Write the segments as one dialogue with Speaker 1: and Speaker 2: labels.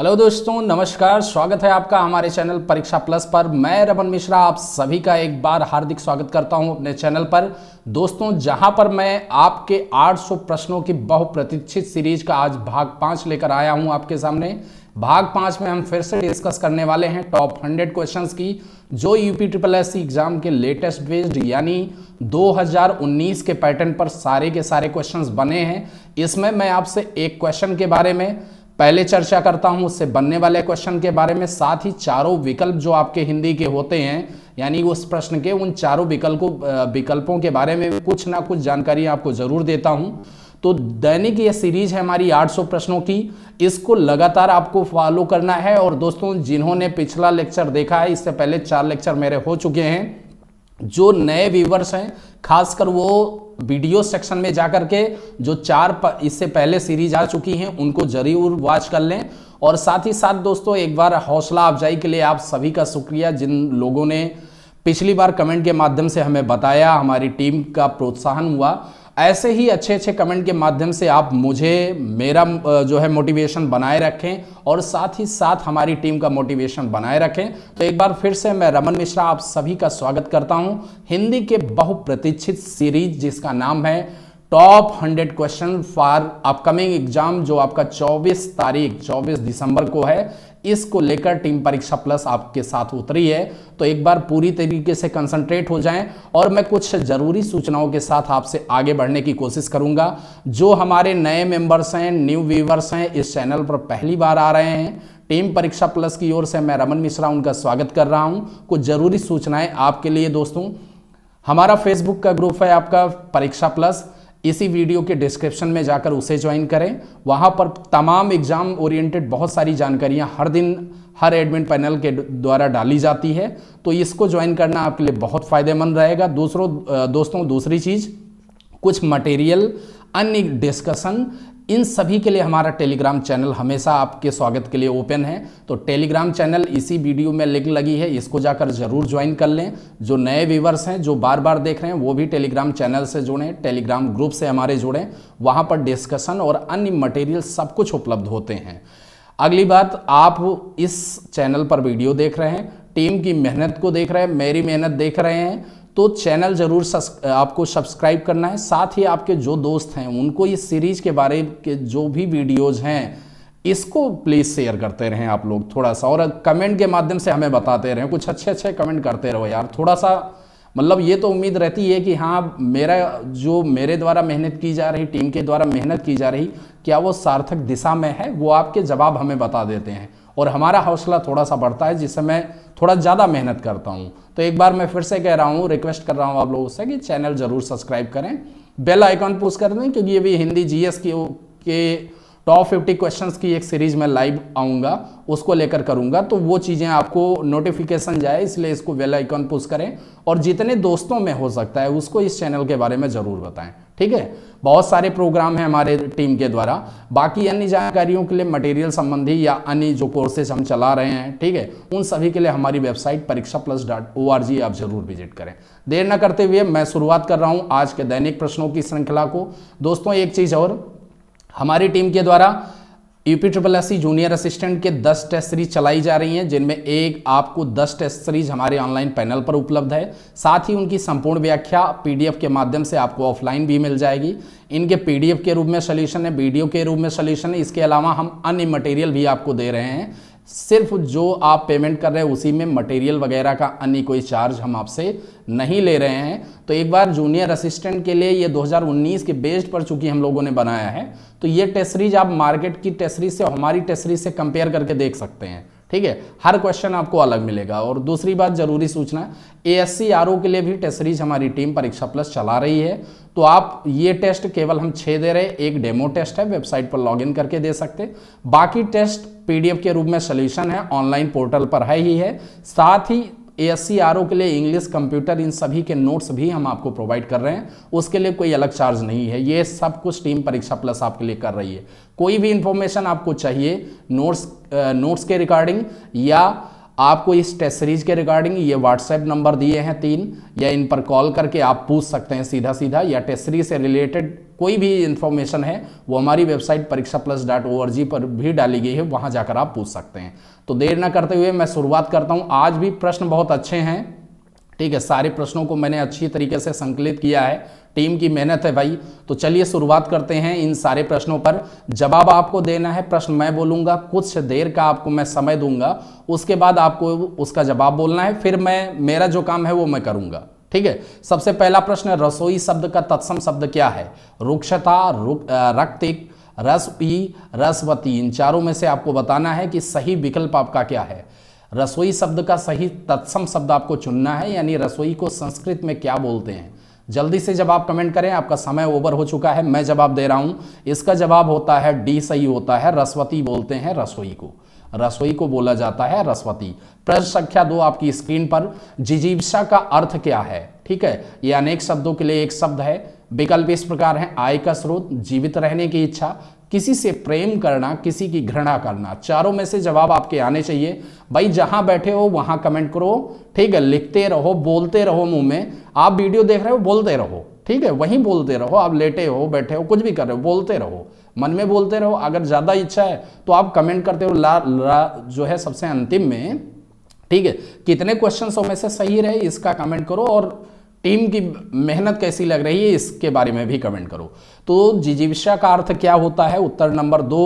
Speaker 1: hello दोस्तों नमस्कार स्वागत है आपका हमारे चैनल परीक्षा प्लस पर मैं रमन मिश्रा आप सभी का एक बार हार्दिक स्वागत करता हूं अपने चैनल पर दोस्तों जहां पर मैं आपके 800 प्रश्नों की बहुप्रतीक्षित सीरीज का आज भाग पांच लेकर आया हूं आपके सामने भाग पांच में हम फिर से डिस्कस करने वाले हैं टॉप हंड्रेड क्वेश्चन की जो यूपी ट्रिपल एस एग्जाम के लेटेस्ट बेस्ड यानी 2019 के पैटर्न पर सारे के सारे क्वेश्चंस बने हैं इसमें मैं आपसे एक क्वेश्चन के बारे में पहले चर्चा करता हूं उससे बनने वाले क्वेश्चन के बारे में साथ ही चारों विकल्प जो आपके हिंदी के होते हैं यानी उस प्रश्न के उन चारों विकल्पों विकल्पों के बारे में कुछ ना कुछ जानकारी आपको जरूर देता हूं तो दैनिक ये सीरीज है हमारी 800 प्रश्नों की इसको लगातार आपको फॉलो करना है और दोस्तों जिन्होंने पिछला लेक्चर देखा है इससे पहले चार लेक्चर मेरे हो चुके हैं जो नए व्यूवर्स हैं खासकर वो वीडियो सेक्शन में जाकर के जो चार इससे पहले सीरीज आ चुकी हैं उनको जरूर वॉच कर लें और साथ ही साथ दोस्तों एक बार हौसला अफजाई के लिए आप सभी का शुक्रिया जिन लोगों ने पिछली बार कमेंट के माध्यम से हमें बताया हमारी टीम का प्रोत्साहन हुआ ऐसे ही अच्छे अच्छे कमेंट के माध्यम से आप मुझे मेरा जो है मोटिवेशन बनाए रखें और साथ ही साथ हमारी टीम का मोटिवेशन बनाए रखें तो एक बार फिर से मैं रमन मिश्रा आप सभी का स्वागत करता हूं हिंदी के बहुप्रतीक्षित सीरीज जिसका नाम है top 100 question for upcoming exam जो आपका 24 तारीख 24 दिसंबर को है इसको लेकर टीम परीक्षा प्लस आपके साथ उतरी है तो एक बार पूरी तरीके से कंसंट्रेट हो जाएं और मैं कुछ ज़रूरी सूचनाओं के साथ आपसे आगे बढ़ने की कोशिश करूंगा जो हमारे नए मेंबर्स हैं न्यू व्यूवर्स हैं इस चैनल पर पहली बार आ रहे हैं टीम परीक्षा प्लस की ओर से मैं रमन मिश्रा उनका स्वागत कर रहा हूँ कुछ ज़रूरी सूचनाएं आपके लिए दोस्तों हमारा फेसबुक का ग्रुप है आपका परीक्षा प्लस इसी वीडियो के डिस्क्रिप्शन में जाकर उसे ज्वाइन करें वहाँ पर तमाम एग्जाम ओरिएंटेड बहुत सारी जानकारियाँ हर दिन हर एडमिन पैनल के द्वारा डाली जाती है तो इसको ज्वाइन करना आपके लिए बहुत फ़ायदेमंद रहेगा दूसरों दोस्तों दूसरी चीज़ कुछ मटेरियल अन्य डिस्कशन इन सभी के लिए हमारा टेलीग्राम चैनल हमेशा आपके स्वागत के लिए ओपन है तो टेलीग्राम चैनल इसी वीडियो में लिंक लगी है इसको जाकर जरूर ज्वाइन कर लें जो नए व्यूवर्स हैं जो बार बार देख रहे हैं वो भी टेलीग्राम चैनल से जुड़ें टेलीग्राम ग्रुप से हमारे जुड़ें वहाँ पर डिस्कशन और अन्य मटेरियल सब कुछ उपलब्ध होते हैं अगली बात आप इस चैनल पर वीडियो देख रहे हैं टीम की मेहनत को देख रहे हैं मेरी मेहनत देख रहे हैं तो चैनल ज़रूर आपको सब्सक्राइब करना है साथ ही आपके जो दोस्त हैं उनको इस सीरीज़ के बारे के जो भी वीडियोज़ हैं इसको प्लीज़ शेयर करते रहें आप लोग थोड़ा सा और कमेंट के माध्यम से हमें बताते रहें कुछ अच्छे अच्छे कमेंट करते रहो यार थोड़ा सा मतलब ये तो उम्मीद रहती है कि हाँ मेरा जो मेरे द्वारा मेहनत की जा रही टीम के द्वारा मेहनत की जा रही क्या वो सार्थक दिशा में है वो आपके जवाब हमें बता देते हैं और हमारा हौसला थोड़ा सा बढ़ता है जिससे मैं थोड़ा ज़्यादा मेहनत करता हूँ तो एक बार मैं फिर से कह रहा हूँ रिक्वेस्ट कर रहा हूँ आप लोगों से कि चैनल ज़रूर सब्सक्राइब करें बेल आइकॉन पुश कर दें क्योंकि ये भी हिंदी जी की के टॉप फिफ्टी क्वेश्चन की एक सीरीज में लाइव आऊँगा उसको लेकर करूँगा तो वो चीज़ें आपको नोटिफिकेशन जाए इसलिए इसको बेल आइकॉन पुश करें और जितने दोस्तों में हो सकता है उसको इस चैनल के बारे में ज़रूर बताएं ठीक है बहुत सारे प्रोग्राम हैं हमारे टीम के द्वारा बाकी अन्य जानकारियों के लिए मटेरियल संबंधी या अन्य जो कोर्सेज हम चला रहे हैं ठीक है उन सभी के लिए हमारी website Pariksha plus dot O R G आप जरूर विजिट करें देर न करते हुए मैं शुरुआत कर रहा हूं आज के दैनिक प्रश्नों की श्रृंखला को दोस्तों एक चीज़ और हमारी टीम के द्वारा UP triple S junior assistant के 10 टेस्ट सीरीज चलाई जा रही हैं जिनमें एक आपको 10 टेस्ट सीरीज हमारे ऑनलाइन पैनल पर उपलब्ध है साथ ही उनकी संपूर्ण व्याख्या पीडीएफ के माध्यम से आपको ऑफलाइन भी मिल जाएगी इनके पीडीएफ के रूप में सोल्यूशन है वीडियो के रूप में सोल्यूशन है इसके अलावा हम अन्य मटेरियल भी आपको दे रहे हैं सिर्फ जो आप पेमेंट कर रहे हैं उसी में मटेरियल वगैरह का अन्य कोई चार्ज हम आपसे नहीं ले रहे हैं तो एक बार जूनियर असिस्टेंट के लिए ये 2019 के बेस्ड पर चूंकि हम लोगों ने बनाया है तो ये टेस्टरीज आप मार्केट की टेस्टरीज से हमारी टेस्टरीज से कंपेयर करके देख सकते हैं ठीक है हर क्वेश्चन आपको अलग मिलेगा और दूसरी बात जरूरी सूचना A S C R O के लिए भी टेस्ट सीरीज हमारी टीम परीक्षा प्लस चला रही है तो आप ये टेस्ट केवल हम छः दे रहे एक डेमो टेस्ट है वेबसाइट पर लॉगिन करके दे सकते बाकी टेस्ट पीडीएफ के रूप में सोल्यूशन है ऑनलाइन पोर्टल पर है ही है साथ ही ए एस के लिए इंग्लिश कंप्यूटर इन सभी के नोट्स भी हम आपको प्रोवाइड कर रहे हैं उसके लिए कोई अलग चार्ज नहीं है ये सब कुछ टीम परीक्षा प्लस आपके लिए कर रही है कोई भी इंफॉर्मेशन आपको चाहिए नोट्स नोट्स के रिगार्डिंग या आपको इस टेस्ट सीरीज के रिगार्डिंग ये व्हाट्सएप नंबर दिए हैं तीन या इन पर कॉल करके आप पूछ सकते हैं सीधा सीधा या टेस्ट सीरीज से रिलेटेड कोई भी इंफॉर्मेशन है वो हमारी website Pariksha plus dot O R G पर भी डाली गई है वहां जाकर आप पूछ सकते हैं तो देर ना करते हुए मैं शुरुआत करता हूँ आज भी प्रश्न बहुत अच्छे हैं ठीक है सारे प्रश्नों को मैंने अच्छी तरीके से संकलित किया है टीम की मेहनत है भाई तो चलिए शुरुआत करते हैं इन सारे प्रश्नों पर जवाब आपको देना है प्रश्न मैं बोलूंगा कुछ देर का आपको मैं समय दूंगा उसके बाद आपको उसका जवाब बोलना है फिर मैं मेरा जो काम है वो मैं करूंगा ठीक है सबसे पहला प्रश्न रसोई शब्द का तत्सम शब्द क्या है रुक्षता रुक, रक्तिक रस पी रसवती इन चारों में से आपको बताना है कि सही विकल्प आपका क्या है रसोई शब्द का सही तत्सम शब्द आपको चुनना है यानी रसोई को संस्कृत में क्या बोलते हैं जल्दी से जवाब कमेंट करें आपका समय ओवर हो चुका है मैं जवाब दे रहा हूं इसका जवाब होता है डी सही होता है रसवती बोलते हैं रसोई को रसोई को बोला जाता है रसवती प्रश्न संख्या दो आपकी स्क्रीन पर जिजीवसा का अर्थ क्या है ठीक है ये अनेक शब्दों के लिए एक शब्द है विकल्प इस प्रकार हैं आय का स्रोत जीवित रहने की इच्छा किसी से प्रेम करना किसी की घृणा करना चारों में से जवाब आपके आने चाहिए भाई जहां बैठे हो वहां कमेंट करो ठीक है लिखते रहो बोलते रहो मुंह में आप वीडियो देख रहे हो बोलते रहो ठीक है वहीं बोलते रहो आप लेटे हो बैठे हो कुछ भी कर रहे हो बोलते रहो मन में बोलते रहो अगर ज़्यादा इच्छा है तो आप कमेंट करते हो ला, ला जो है सबसे अंतिम में ठीक है कितने क्वेश्चन में से सही रहे इसका कमेंट करो और टीम की मेहनत कैसी लग रही है इसके बारे में भी कमेंट करो तो जिजीविषा का अर्थ क्या होता है उत्तर नंबर दो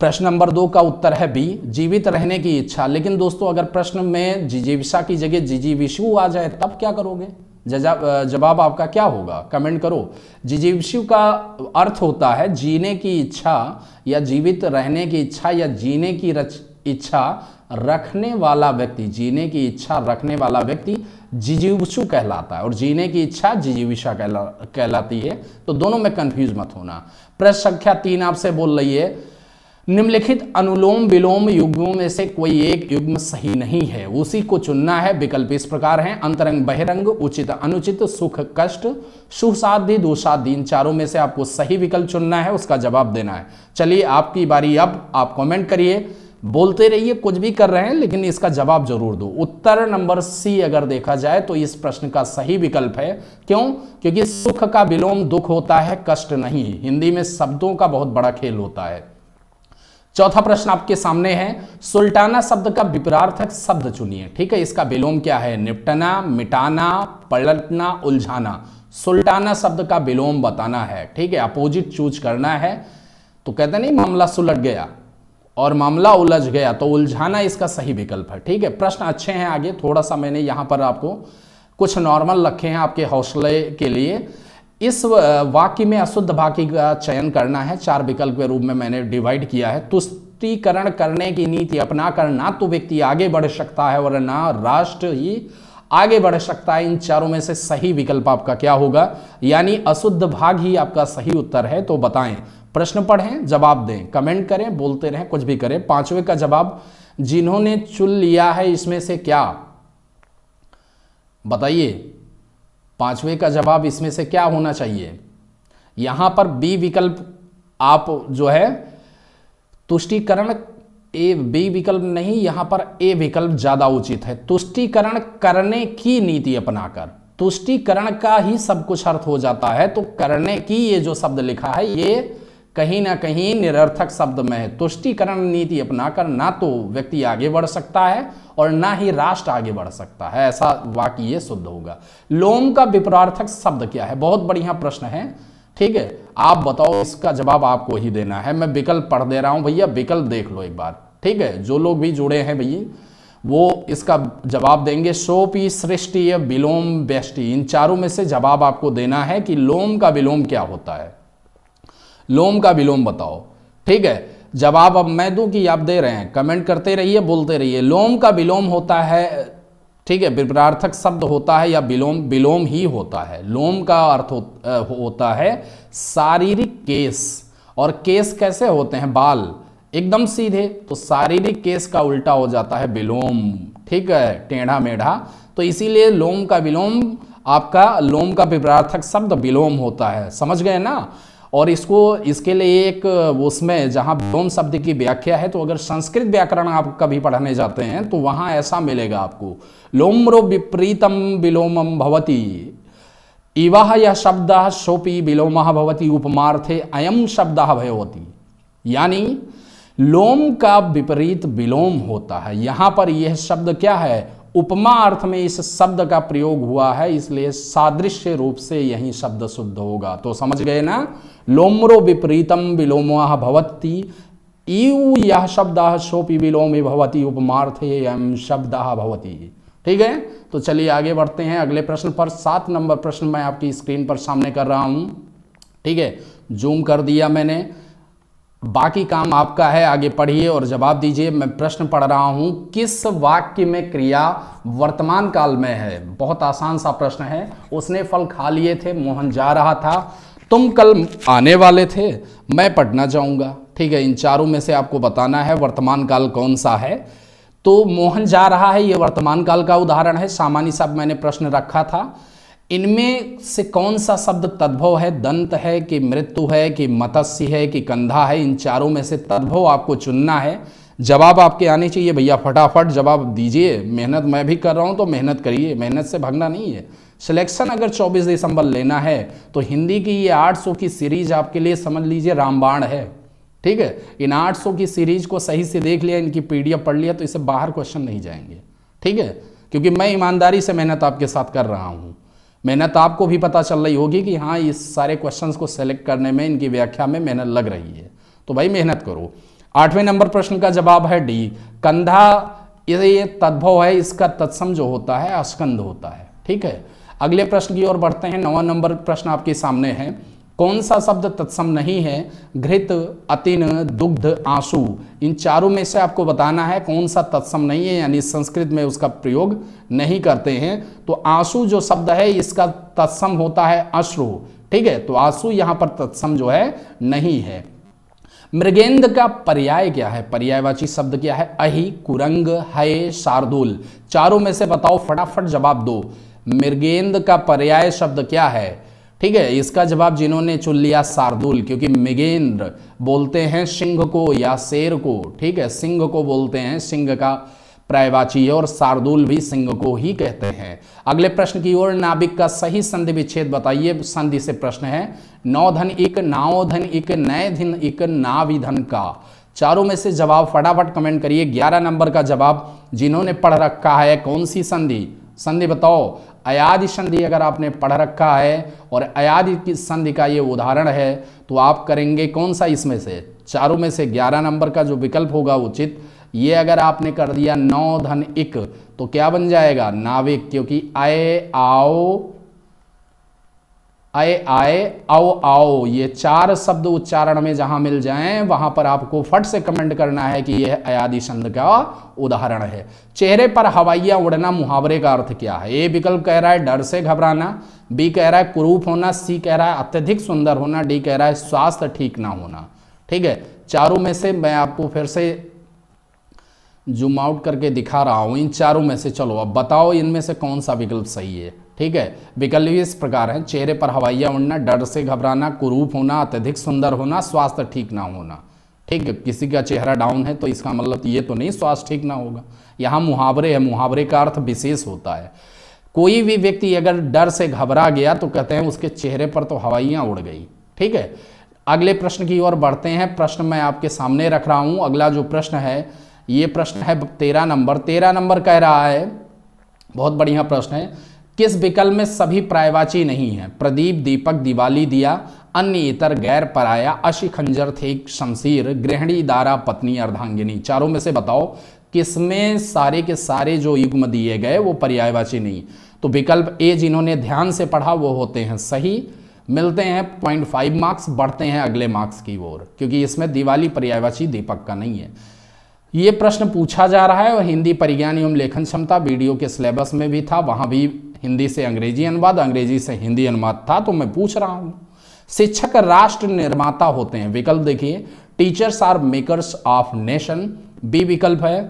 Speaker 1: प्रश्न नंबर दो का उत्तर है बी जीवित रहने की इच्छा लेकिन दोस्तों अगर प्रश्न में जिजीविषा की जगह जिजीविशु आ जाए तब क्या करोगे जवाब आपका क्या होगा कमेंट करो जिजीविशु का अर्थ होता है जीने की इच्छा या जीवित रहने की इच्छा या जीने की रच इच्छा रखने वाला व्यक्ति जीने की इच्छा रखने वाला व्यक्ति जिजीवसु कहलाता है और जीने की इच्छा जिजीविशा कहला कहलाती है तो दोनों में कंफ्यूज मत होना प्रश्न संख्या तीन आपसे बोल रही है निम्नलिखित अनुलोम विलोम युग्मों में से कोई एक युग्म सही नहीं है उसी को चुनना है विकल्प इस प्रकार हैं अंतरंग बहिरंग उचित अनुचित सुख कष्ट सुसाध्य दुसाध्य इन चारों में से आपको सही विकल्प चुनना है उसका जवाब देना है चलिए आपकी बारी अब आप कमेंट करिए बोलते रहिए कुछ भी कर रहे हैं लेकिन इसका जवाब जरूर दो उत्तर नंबर सी अगर देखा जाए तो इस प्रश्न का सही विकल्प है क्यों क्योंकि सुख का विलोम दुख होता है कष्ट नहीं हिंदी में शब्दों का बहुत बड़ा खेल होता है चौथा प्रश्न आपके सामने है सुल्टाना शब्द का विपरार्थक शब्द चुनिए ठीक है इसका विलोम क्या है निपटना मिटाना पलटना उलझाना सुल्टाना शब्द का विलोम बताना है ठीक है अपोजिट चूज करना है तो कहते नहीं मामला सुलट गया और मामला उलझ गया तो उलझाना इसका सही विकल्प है ठीक है प्रश्न अच्छे हैं आगे थोड़ा सा मैंने यहां पर आपको कुछ नॉर्मल रखे हैं आपके हौसले के लिए इस वाक्य में अशुद्ध वाक्य का चयन करना है चार विकल्प के रूप में मैंने डिवाइड किया है तुष्टिकरण करने की नीति अपना कर ना तो व्यक्ति आगे बढ़ सकता है और ना राष्ट्र ही आगे बढ़ सकता है इन चारों में से सही विकल्प आपका क्या होगा यानी अशुद्ध भाग ही आपका सही उत्तर है तो बताएं प्रश्न पढ़ें जवाब दें कमेंट करें बोलते रहें कुछ भी करें पांचवे का जवाब जिन्होंने चुन लिया है इसमें से क्या बताइए पांचवे का जवाब इसमें से क्या होना चाहिए यहां पर बी विकल्प आप जो है तुष्टिकरण ए बी विकल्प नहीं यहां पर ए विकल्प ज्यादा उचित है तुष्टिकरण करने की नीति अपनाकर तुष्टिकरण का ही सब कुछ अर्थ हो जाता है तो करने की ये जो शब्द लिखा है ये कहीं ना कहीं निरर्थक शब्द में है तुष्टिकरण नीति अपनाकर ना तो व्यक्ति आगे बढ़ सकता है और ना ही राष्ट्र आगे बढ़ सकता है ऐसा वाक्य ये शुद्ध होगा लोम का विपरार्थक शब्द क्या है बहुत बढ़िया प्रश्न है ठीक है आप बताओ इसका जवाब आपको ही देना है मैं विकल्प पढ़ दे रहा हूं भैया विकल्प देख लो एक बार ठीक है जो लोग भी जुड़े हैं भैया वो इसका जवाब देंगे सोपी सृष्टि विलोम बेष्टि इन चारों में से जवाब आपको देना है कि लोम का विलोम क्या होता है लोम का विलोम बताओ ठीक है जवाब अब मैं दूं कि आप दे रहे हैं कमेंट करते रहिए बोलते रहिए लोम का विलोम होता है ठीक है विपरार्थक शब्द होता है या विलोम विलोम ही होता है लोम का अर्थ हो, होता है शारीरिक केस और केस कैसे होते हैं बाल एकदम सीधे तो शारीरिक केस का उल्टा हो जाता है विलोम ठीक है टेढ़ा मेढ़ा तो इसीलिए लोम का विलोम आपका लोम का विपरार्थक शब्द विलोम होता है समझ गए ना और इसको इसके लिए एक उसमें जहां व्योम शब्द की व्याख्या है तो अगर संस्कृत व्याकरण आप कभी पढ़ने जाते हैं तो वहां ऐसा मिलेगा आपको लोम्रो विपरीतम विलोमम भवती इवाह यह शब्द शोपी विलोम भवती उपमार्थे अयम शब्द भयवती यानी लोम का विपरीत विलोम होता है यहां पर यह शब्द क्या है उपमा अर्थ में इस शब्द का प्रयोग हुआ है इसलिए सादृश्य रूप से यही शब्द शुद्ध होगा तो समझ गए ना लोमरो विपरीतम विलोम भवती ईव यह शब्द सोपी विलोम भवती उपमार्थे एम शब्द भवती ठीक है तो चलिए आगे बढ़ते हैं अगले प्रश्न पर सात नंबर प्रश्न मैं आपकी स्क्रीन पर सामने कर रहा हूं ठीक है जूम कर दिया मैंने बाकी काम आपका है आगे पढ़िए और जवाब दीजिए मैं प्रश्न पढ़ रहा हूं किस वाक्य में क्रिया वर्तमान काल में है बहुत आसान सा प्रश्न है उसने फल खा लिए थे मोहन जा रहा था तुम कल आने वाले थे मैं पटना जाऊंगा ठीक है इन चारों में से आपको बताना है वर्तमान काल कौन सा है तो मोहन जा रहा है ये वर्तमान काल का उदाहरण है सामान्य सब मैंने प्रश्न रखा था इनमें से कौन सा शब्द तद्भव है दंत है कि मृत्यु है कि मत्स्य है कि कंधा है इन चारों में से तद्भव आपको चुनना है जवाब आपके आने चाहिए भैया फटाफट जवाब दीजिए मेहनत मैं भी कर रहा हूँ तो मेहनत करिए मेहनत से भागना नहीं है सिलेक्शन अगर 24 दिसंबर लेना है तो हिंदी की ये 800 की सीरीज आपके लिए समझ लीजिए रामबाण है ठीक है इन 800 की सीरीज को सही से देख लिया इनकी पीडीएफ पढ़ लिया तो इसे बाहर क्वेश्चन नहीं जाएंगे ठीक है क्योंकि मैं ईमानदारी से मेहनत आपके साथ कर रहा हूँ मेहनत आपको भी पता चल रही होगी कि हाँ इस सारे क्वेश्चन को सेलेक्ट करने में इनकी व्याख्या में मेहनत लग रही है तो भाई मेहनत करो आठवें नंबर प्रश्न का जवाब है डी कंधा ये तद्भव है इसका तत्सम जो होता है अस्कंध होता है ठीक है अगले प्रश्न की ओर बढ़ते हैं नवा नंबर प्रश्न आपके सामने है कौन सा शब्द तत्सम नहीं है घृत अतिन दुग्ध आंसू इन चारों में से आपको बताना है कौन सा तत्सम नहीं है यानी संस्कृत में उसका प्रयोग नहीं करते हैं तो आंसू जो शब्द है इसका तत्सम होता है अश्रु ठीक है तो आंसू यहां पर तत्सम जो है नहीं है मृगेंद्र का पर्याय क्या है पर्यायवाची शब्द क्या है अहि कुरंग हय शार्दुल चारों में से बताओ फटाफट जवाब दो मृगेंद्र का पर्याय शब्द क्या है ठीक है इसका जवाब जिन्होंने चुन लिया शार्दुल क्योंकि मिगेंद्र बोलते हैं सिंह को या शेर को ठीक है सिंह को बोलते हैं सिंह का प्रायवाची और शार्दुल भी सिंह को ही कहते हैं अगले प्रश्न की ओर नाभिक का सही संधि विच्छेद बताइए संधि से प्रश्न है नौधन इक एक इक धन इक नाविधन का चारों में से जवाब फटाफट कमेंट करिए ग्यारह नंबर का जवाब जिन्होंने पढ़ रखा है कौन सी संधि संधि बताओ अयाधि संधि अगर आपने पढ़ रखा है और की संधि का ये उदाहरण है तो आप करेंगे कौन सा इसमें से चारों में से ग्यारह नंबर का जो विकल्प होगा उचित ये अगर आपने कर दिया नौ धन इक तो क्या बन जाएगा नाविक क्योंकि आए आओ आए आए आओ आओ ये चार शब्द उच्चारण में जहां मिल जाएं वहां पर आपको फट से कमेंट करना है कि यह अयादि छंद का उदाहरण है चेहरे पर हवाइया उड़ना मुहावरे का अर्थ क्या है ए विकल्प कह रहा है डर से घबराना बी कह रहा है कुरूप होना सी कह रहा है अत्यधिक सुंदर होना डी कह रहा है स्वास्थ्य ठीक ना होना ठीक है चारों में से मैं आपको फिर से जूम आउट करके दिखा रहा हूं इन चारों में से चलो अब बताओ इनमें से कौन सा विकल्प सही है ठीक है विकल्प इस प्रकार हैं चेहरे पर हवाइया उड़ना डर से घबराना कुरूप होना अत्यधिक सुंदर होना स्वास्थ्य ठीक ना होना ठीक है किसी का चेहरा डाउन है तो इसका मतलब ये तो नहीं स्वास्थ्य ठीक ना होगा यहाँ मुहावरे है मुहावरे का अर्थ विशेष होता है कोई भी व्यक्ति अगर डर से घबरा गया तो कहते हैं उसके चेहरे पर तो हवाइयाँ उड़ गई ठीक है अगले प्रश्न की ओर बढ़ते हैं प्रश्न मैं आपके सामने रख रहा हूँ अगला जो प्रश्न है ये प्रश्न है तेरह नंबर तेरह नंबर कह रहा है बहुत बढ़िया प्रश्न है किस विकल्प में सभी प्रायवाची नहीं है प्रदीप दीपक दिवाली दिया अन्य इतर गैर पराया अशि खंजर थे शमशीर गृहणी दारा पत्नी अर्धांगिनी चारों में से बताओ किसमें सारे के सारे जो युग्म दिए गए वो पर्यायवाची नहीं तो विकल्प ए जिन्होंने ध्यान से पढ़ा वो होते हैं सही मिलते हैं पॉइंट फाइव मार्क्स बढ़ते हैं अगले मार्क्स की ओर क्योंकि इसमें दिवाली पर्यायवाची दीपक का नहीं है ये प्रश्न पूछा जा रहा है और हिंदी परिज्ञान एवं लेखन क्षमता वीडियो के सिलेबस में भी था वहां भी हिंदी से अंग्रेजी अनुवाद अंग्रेजी से हिंदी अनुवाद था तो मैं पूछ रहा हूं शिक्षक राष्ट्र निर्माता होते हैं विकल्प देखिए teachers are makers of nation B विकल्प है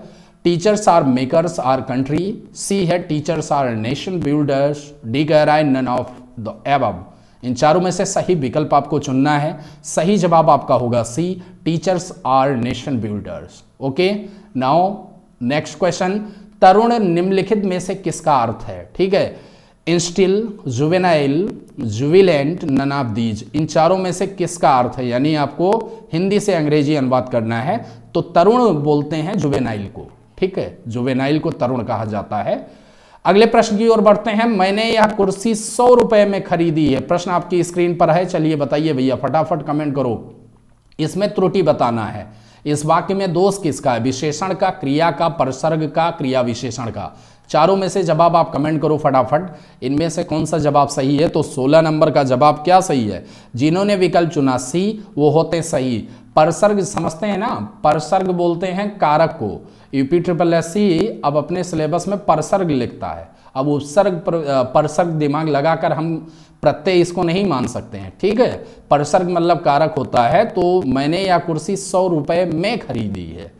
Speaker 1: teachers are makers are country C है teachers are nation builders D कह रहा है नन ऑफ द एब इन चारों में से सही विकल्प आपको चुनना है सही जवाब आपका होगा C teachers are nation builders okay now next question तरुण निम्नलिखित में से किसका अर्थ है ठीक है इंस्टिल जुवेनाइल जुविलेंट ननाबदीज इन चारों में से किसका अर्थ है यानी आपको हिंदी से अंग्रेजी अनुवाद करना है तो तरुण बोलते हैं जुवेनाइल को ठीक है जुवेनाइल को तरुण कहा जाता है अगले प्रश्न की ओर बढ़ते हैं मैंने यह कुर्सी सौ रुपए में खरीदी है प्रश्न आपकी स्क्रीन पर है चलिए बताइए भैया फटाफट कमेंट करो इसमें त्रुटि बताना है इस वाक्य में दोष किसका है विशेषण का क्रिया का परसर्ग का क्रिया विशेषण का चारों में से जवाब आप कमेंट करो फटाफट इनमें से कौन सा जवाब सही है तो 16 नंबर का जवाब क्या सही है जिन्होंने विकल्प चुना सी वो होते सही परसर्ग समझते हैं ना परसर्ग बोलते हैं कारक को यूपी ट्रिपल एस सी अब अपने सिलेबस में परसर्ग लिखता है अब उपसर्ग परसर्ग दिमाग लगाकर हम प्रत्यय इसको नहीं मान सकते हैं ठीक है परसर्ग मतलब कारक होता है तो मैंने यह कुर्सी सौ रुपये में खरीदी है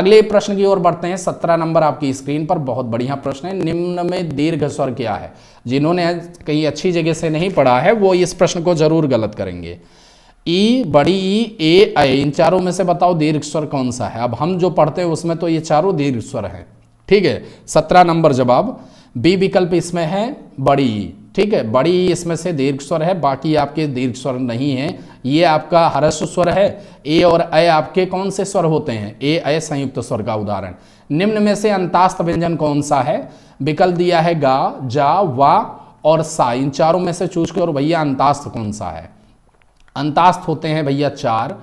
Speaker 1: अगले प्रश्न की ओर बढ़ते हैं सत्रह नंबर आपकी स्क्रीन पर बहुत बढ़िया प्रश्न है निम्न में दीर्घ स्वर क्या है जिन्होंने कहीं अच्छी जगह से नहीं पढ़ा है वो इस प्रश्न को जरूर गलत करेंगे ई बड़ी ई ए आई इन चारों में से बताओ दीर्घ स्वर कौन सा है अब हम जो पढ़ते हैं उसमें तो ये चारों दीर्घ स्वर है ठीक है सत्रह नंबर जवाब बी विकल्प इसमें है बड़ी ठीक है बड़ी इसमें से दीर्घ स्वर है बाकी आपके दीर्घ स्वर नहीं है ये आपका हरस्व स्वर है ए और अ आपके कौन से स्वर होते हैं ए अ संयुक्त स्वर का उदाहरण निम्न में से अंतास्त व्यंजन कौन सा है विकल्प दिया है गा जा वा और सा इन चारों में से चूज के और भैया अंतास्त कौन सा है अंतास्त होते हैं भैया चार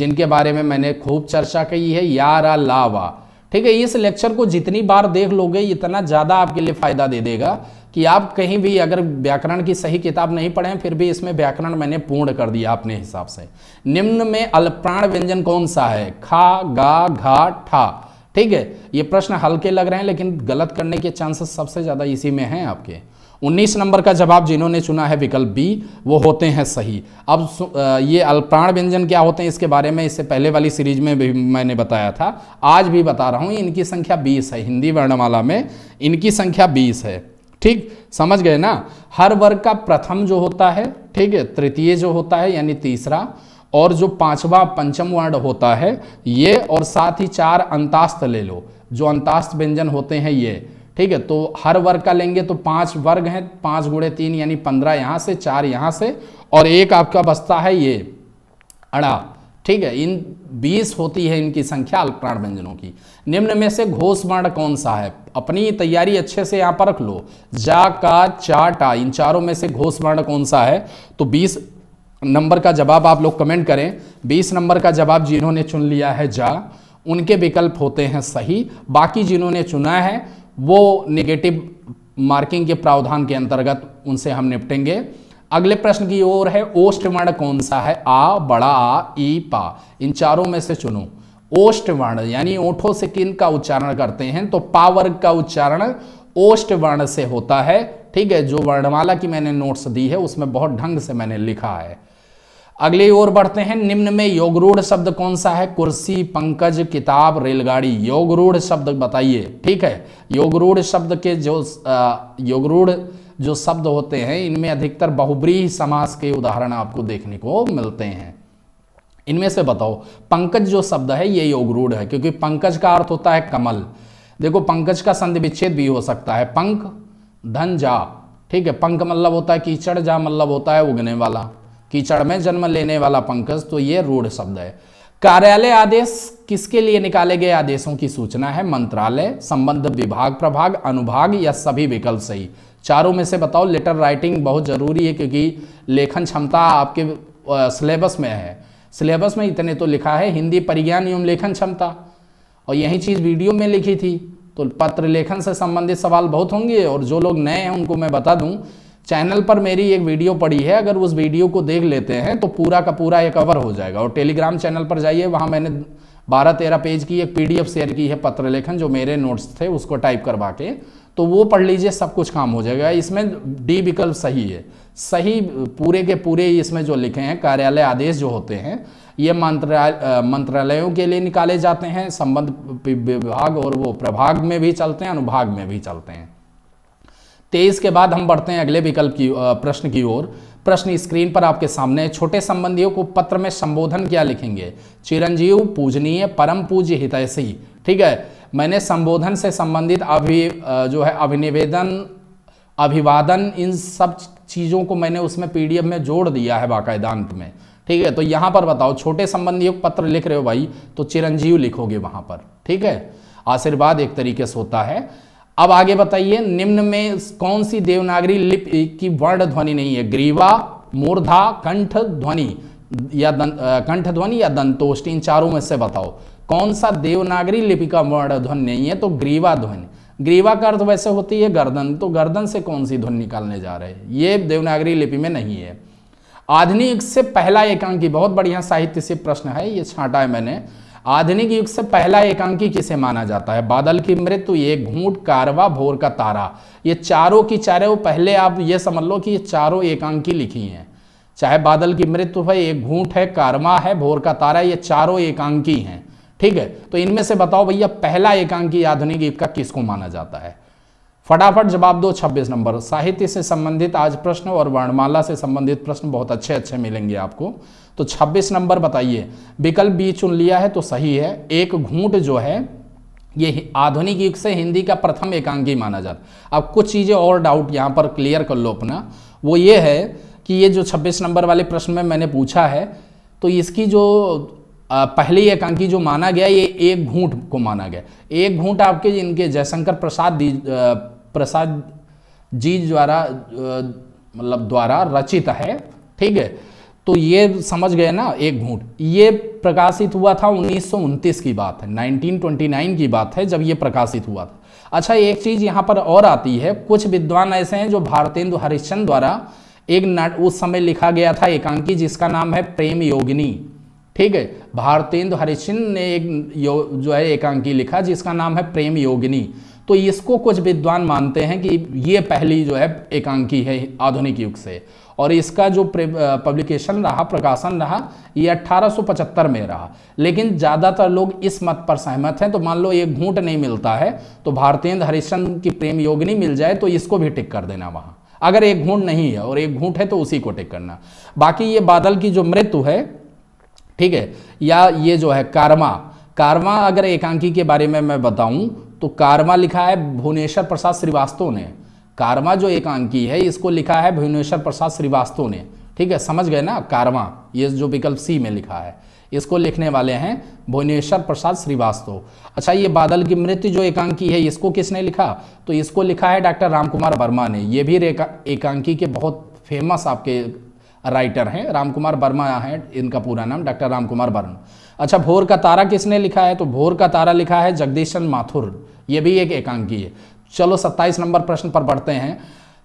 Speaker 1: जिनके बारे में मैंने खूब चर्चा की है यारा लावा ठीक है इस लेक्चर को जितनी बार देख लोगे इतना ज़्यादा आपके लिए फायदा दे देगा कि आप कहीं भी अगर व्याकरण की सही किताब नहीं पढ़ें फिर भी इसमें व्याकरण मैंने पूर्ण कर दिया अपने हिसाब से निम्न में अल्प्राण व्यंजन कौन सा है खा गा घा ठा ठीक है ये प्रश्न हल्के लग रहे हैं लेकिन गलत करने के चांसेस सबसे ज़्यादा इसी में हैं आपके 19 नंबर का जवाब जिन्होंने चुना है विकल्प बी वो होते हैं सही अब ये अल्प्राण व्यंजन क्या होते हैं इसके बारे में इससे पहले वाली सीरीज में भी मैंने बताया था आज भी बता रहा हूँ इनकी संख्या बीस है हिंदी वर्णमाला में इनकी संख्या बीस है ठीक समझ गए ना हर वर्ग का प्रथम जो होता है ठीक है तृतीय जो होता है यानी तीसरा और जो पांचवा पंचम वर्ण होता है ये और साथ ही चार अंतास्त ले लो जो अंतास्त व्यंजन होते हैं ये ठीक है तो हर वर्ग का लेंगे तो पांच वर्ग हैं पांच गुड़े तीन यानी पंद्रह यहां से चार यहां से और एक आपका बसता है ये अड़ा ठीक है इन बीस होती है इनकी संख्या अल्पप्राण व्यंजनों की निम्न में से घोष वर्ण कौन सा है अपनी तैयारी अच्छे से यहाँ पर रख लो जा का चा टा इन चारों में से घोष वर्ण कौन सा है तो बीस नंबर का जवाब आप लोग कमेंट करें बीस नंबर का जवाब जिन्होंने चुन लिया है जा उनके विकल्प होते हैं सही बाकी जिन्होंने चुना है वो निगेटिव मार्किंग के प्रावधान के अंतर्गत उनसे हम निपटेंगे अगले प्रश्न की ओर है ओष्टवर्ण कौन सा है आ बड़ा आ ई पा इन चारों में से चुनो ओष्टवर्ण यानी ओठों से किन का उच्चारण करते हैं तो पा वर्ग का उच्चारण ओष्ट वर्ण से होता है ठीक है जो वर्णमाला की मैंने नोट्स दी है उसमें बहुत ढंग से मैंने लिखा है अगले ओर बढ़ते हैं निम्न में योगरूढ़ शब्द कौन सा है कुर्सी पंकज किताब रेलगाड़ी योगरूढ़ शब्द बताइए ठीक है योगरूढ़ शब्द के जो योगरूढ़ जो शब्द होते हैं इनमें अधिकतर बहुब्रीह समास के उदाहरण आपको देखने को मिलते हैं इनमें से बताओ पंकज जो शब्द है ये योगरूढ़ है क्योंकि पंकज का अर्थ होता है कमल देखो पंकज का संधि विच्छेद भी हो सकता है पंख धन जा ठीक है पंख मतलब होता है कीचड़ जा मतलब होता है उगने वाला कीचड़ में जन्म लेने वाला पंकज तो ये रूढ़ शब्द है कार्यालय आदेश किसके लिए निकाले गए आदेशों की सूचना है मंत्रालय संबंध विभाग प्रभाग अनुभाग या सभी विकल्प सही चारों में से बताओ लेटर राइटिंग बहुत ज़रूरी है क्योंकि लेखन क्षमता आपके सिलेबस में है सिलेबस में इतने तो लिखा है हिंदी परिज्ञान एवं लेखन क्षमता और यही चीज़ वीडियो में लिखी थी तो पत्र लेखन से संबंधित सवाल बहुत होंगे और जो लोग नए हैं उनको मैं बता दूं चैनल पर मेरी एक वीडियो पड़ी है अगर उस वीडियो को देख लेते हैं तो पूरा का पूरा ये कवर हो जाएगा और टेलीग्राम चैनल पर जाइए वहाँ मैंने बारह तेरह पेज की एक पीडीएफ शेयर की है पत्र लेखन जो मेरे नोट्स थे उसको टाइप करवा के तो वो पढ़ लीजिए सब कुछ काम हो जाएगा इसमें डी विकल्प सही है सही पूरे के पूरे इसमें जो लिखे हैं कार्यालय आदेश जो होते हैं ये मंत्रालय मंत्रालयों के लिए निकाले जाते हैं संबंध विभाग और वो प्रभाग में भी चलते हैं अनुभाग में भी चलते हैं तेईस के बाद हम बढ़ते हैं अगले विकल्प की प्रश्न की ओर प्रश्न स्क्रीन पर आपके सामने छोटे संबंधियों को पत्र में संबोधन क्या लिखेंगे चिरंजीव पूजनीय परम पूज्य हितैषी ठीक है मैंने संबोधन से संबंधित अभि जो है अभिनिवेदन अभिवादन इन सब चीज़ों को मैंने उसमें पीडीएफ में जोड़ दिया है बाकायदांत में ठीक है तो यहां पर बताओ छोटे संबंधियों पत्र लिख रहे हो भाई तो चिरंजीव लिखोगे वहां पर ठीक है आशीर्वाद एक तरीके से होता है अब आगे बताइए निम्न में कौन सी देवनागरी लिपि की वर्ण ध्वनि नहीं है ग्रीवा मूर्धा कंठ ध्वनि या कंठ ध्वनि या दंतोष्ट इन चारों में से बताओ कौन सा देवनागरी लिपि का वर्ण ध्वनि नहीं है तो ग्रीवा ध्वनि ग्रीवा का अर्थ वैसे होती है गर्दन तो गर्दन से कौन सी ध्वनि निकालने जा रहे हैं ये देवनागरी लिपि में नहीं है आधुनिक से पहला एकांकी बहुत बढ़िया साहित्य से प्रश्न है ये छाटा है मैंने आधुनिक युग से पहला एकांकी किसे माना जाता है बादल की मृत्यु ये घूट कारवा भोर का तारा ये चारों की वो पहले आप ये समझ लो कि ये चारों एकांकी लिखी हैं चाहे बादल की मृत्यु है एक घूट है कारवा है भोर का तारा ये चारों एकांकी हैं ठीक है तो इनमें से बताओ भैया पहला एकांकी आधुनिक युग का किसको माना जाता है फटाफट जवाब दो 26 नंबर साहित्य से संबंधित आज प्रश्न और वर्णमाला से संबंधित प्रश्न बहुत अच्छे अच्छे मिलेंगे आपको तो 26 नंबर बताइए विकल्प बी चुन लिया है तो सही है एक घूंट जो है ये आधुनिक युग से हिंदी का प्रथम एकांकी माना जाता अब कुछ चीज़ें और डाउट यहाँ पर क्लियर कर लो अपना वो ये है कि ये जो छब्बीस नंबर वाले प्रश्न में मैंने पूछा है तो इसकी जो पहली एकांकी जो माना गया ये एक घूंट को माना गया एक घूंट आपके इनके जयशंकर प्रसाद दी प्रसाद जी द्वारा मतलब द्वारा रचित है ठीक है तो ये समझ गए ना एक घूंट ये प्रकाशित हुआ था उन्नीस की बात है 1929 की बात है जब ये प्रकाशित हुआ था अच्छा एक चीज़ यहाँ पर और आती है कुछ विद्वान ऐसे हैं जो भारतेंदु हरिश्चंद द्वारा एक नाट उस समय लिखा गया था एकांकी जिसका नाम है प्रेम योगिनी ठीक है भारतेंद्र हरिश्चंद्र ने एक जो है एकांकी लिखा जिसका नाम है प्रेम योगिनी तो इसको कुछ विद्वान मानते हैं कि ये पहली जो है एकांकी है आधुनिक युग से और इसका जो पब्लिकेशन रहा प्रकाशन रहा ये 1875 में रहा लेकिन ज़्यादातर लोग इस मत पर सहमत हैं तो मान लो ये घूंट नहीं मिलता है तो भारतेंद्र हरिश्चंद की प्रेम योगिनी मिल जाए तो इसको भी टिक कर देना वहाँ अगर एक घूंट नहीं है और एक घूंट है तो उसी को टिक करना बाकी ये बादल की जो मृत्यु है ठीक है या ये जो है कारमा कारमा अगर एकांकी के बारे में मैं बताऊं तो कारमा लिखा है भुवनेश्वर प्रसाद श्रीवास्तव ने कारमा जो एकांकी है इसको लिखा है भुवनेश्वर प्रसाद श्रीवास्तव ने ठीक है समझ गए ना कारमा ये जो विकल्प सी में लिखा है इसको लिखने वाले हैं भुवनेश्वर प्रसाद श्रीवास्तव अच्छा ये बादल की मृत्यु जो एकांकी है इसको किसने लिखा तो इसको लिखा है डॉक्टर रामकुमार वर्मा ने ये भी एकांकी के बहुत फेमस आपके राइटर हैं रामकुमार वर्मा हैं इनका पूरा नाम डॉक्टर रामकुमार वर्मा अच्छा भोर का तारा किसने लिखा है तो भोर का तारा लिखा है जगदीश माथुर ये भी एक एकांकी है चलो सत्ताईस नंबर प्रश्न पर बढ़ते हैं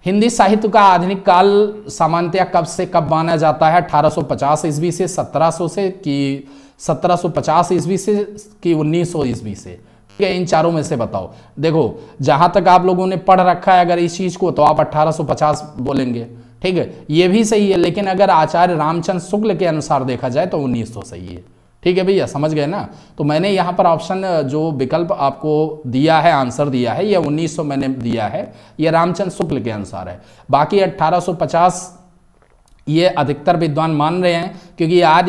Speaker 1: हिंदी साहित्य का आधुनिक काल सामान्यतया कब से कब माना जाता है 1850 ईस्वी से 1700 से कि 1750 ईस्वी से कि 1900 ईस्वी से ठीक है इन चारों में से बताओ देखो जहां तक आप लोगों ने पढ़ रखा है अगर इस चीज़ को तो आप 1850 बोलेंगे ठीक है ये भी सही है लेकिन अगर आचार्य रामचंद्र शुक्ल के अनुसार देखा जाए तो उन्नीस सौ तो सही है ठीक है भैया समझ गए ना तो मैंने यहाँ पर ऑप्शन जो विकल्प आपको दिया है आंसर दिया है यह उन्नीस तो मैंने दिया है यह रामचंद्र शुक्ल के अनुसार है बाकी अट्ठारह ये अधिकतर विद्वान मान रहे हैं क्योंकि आज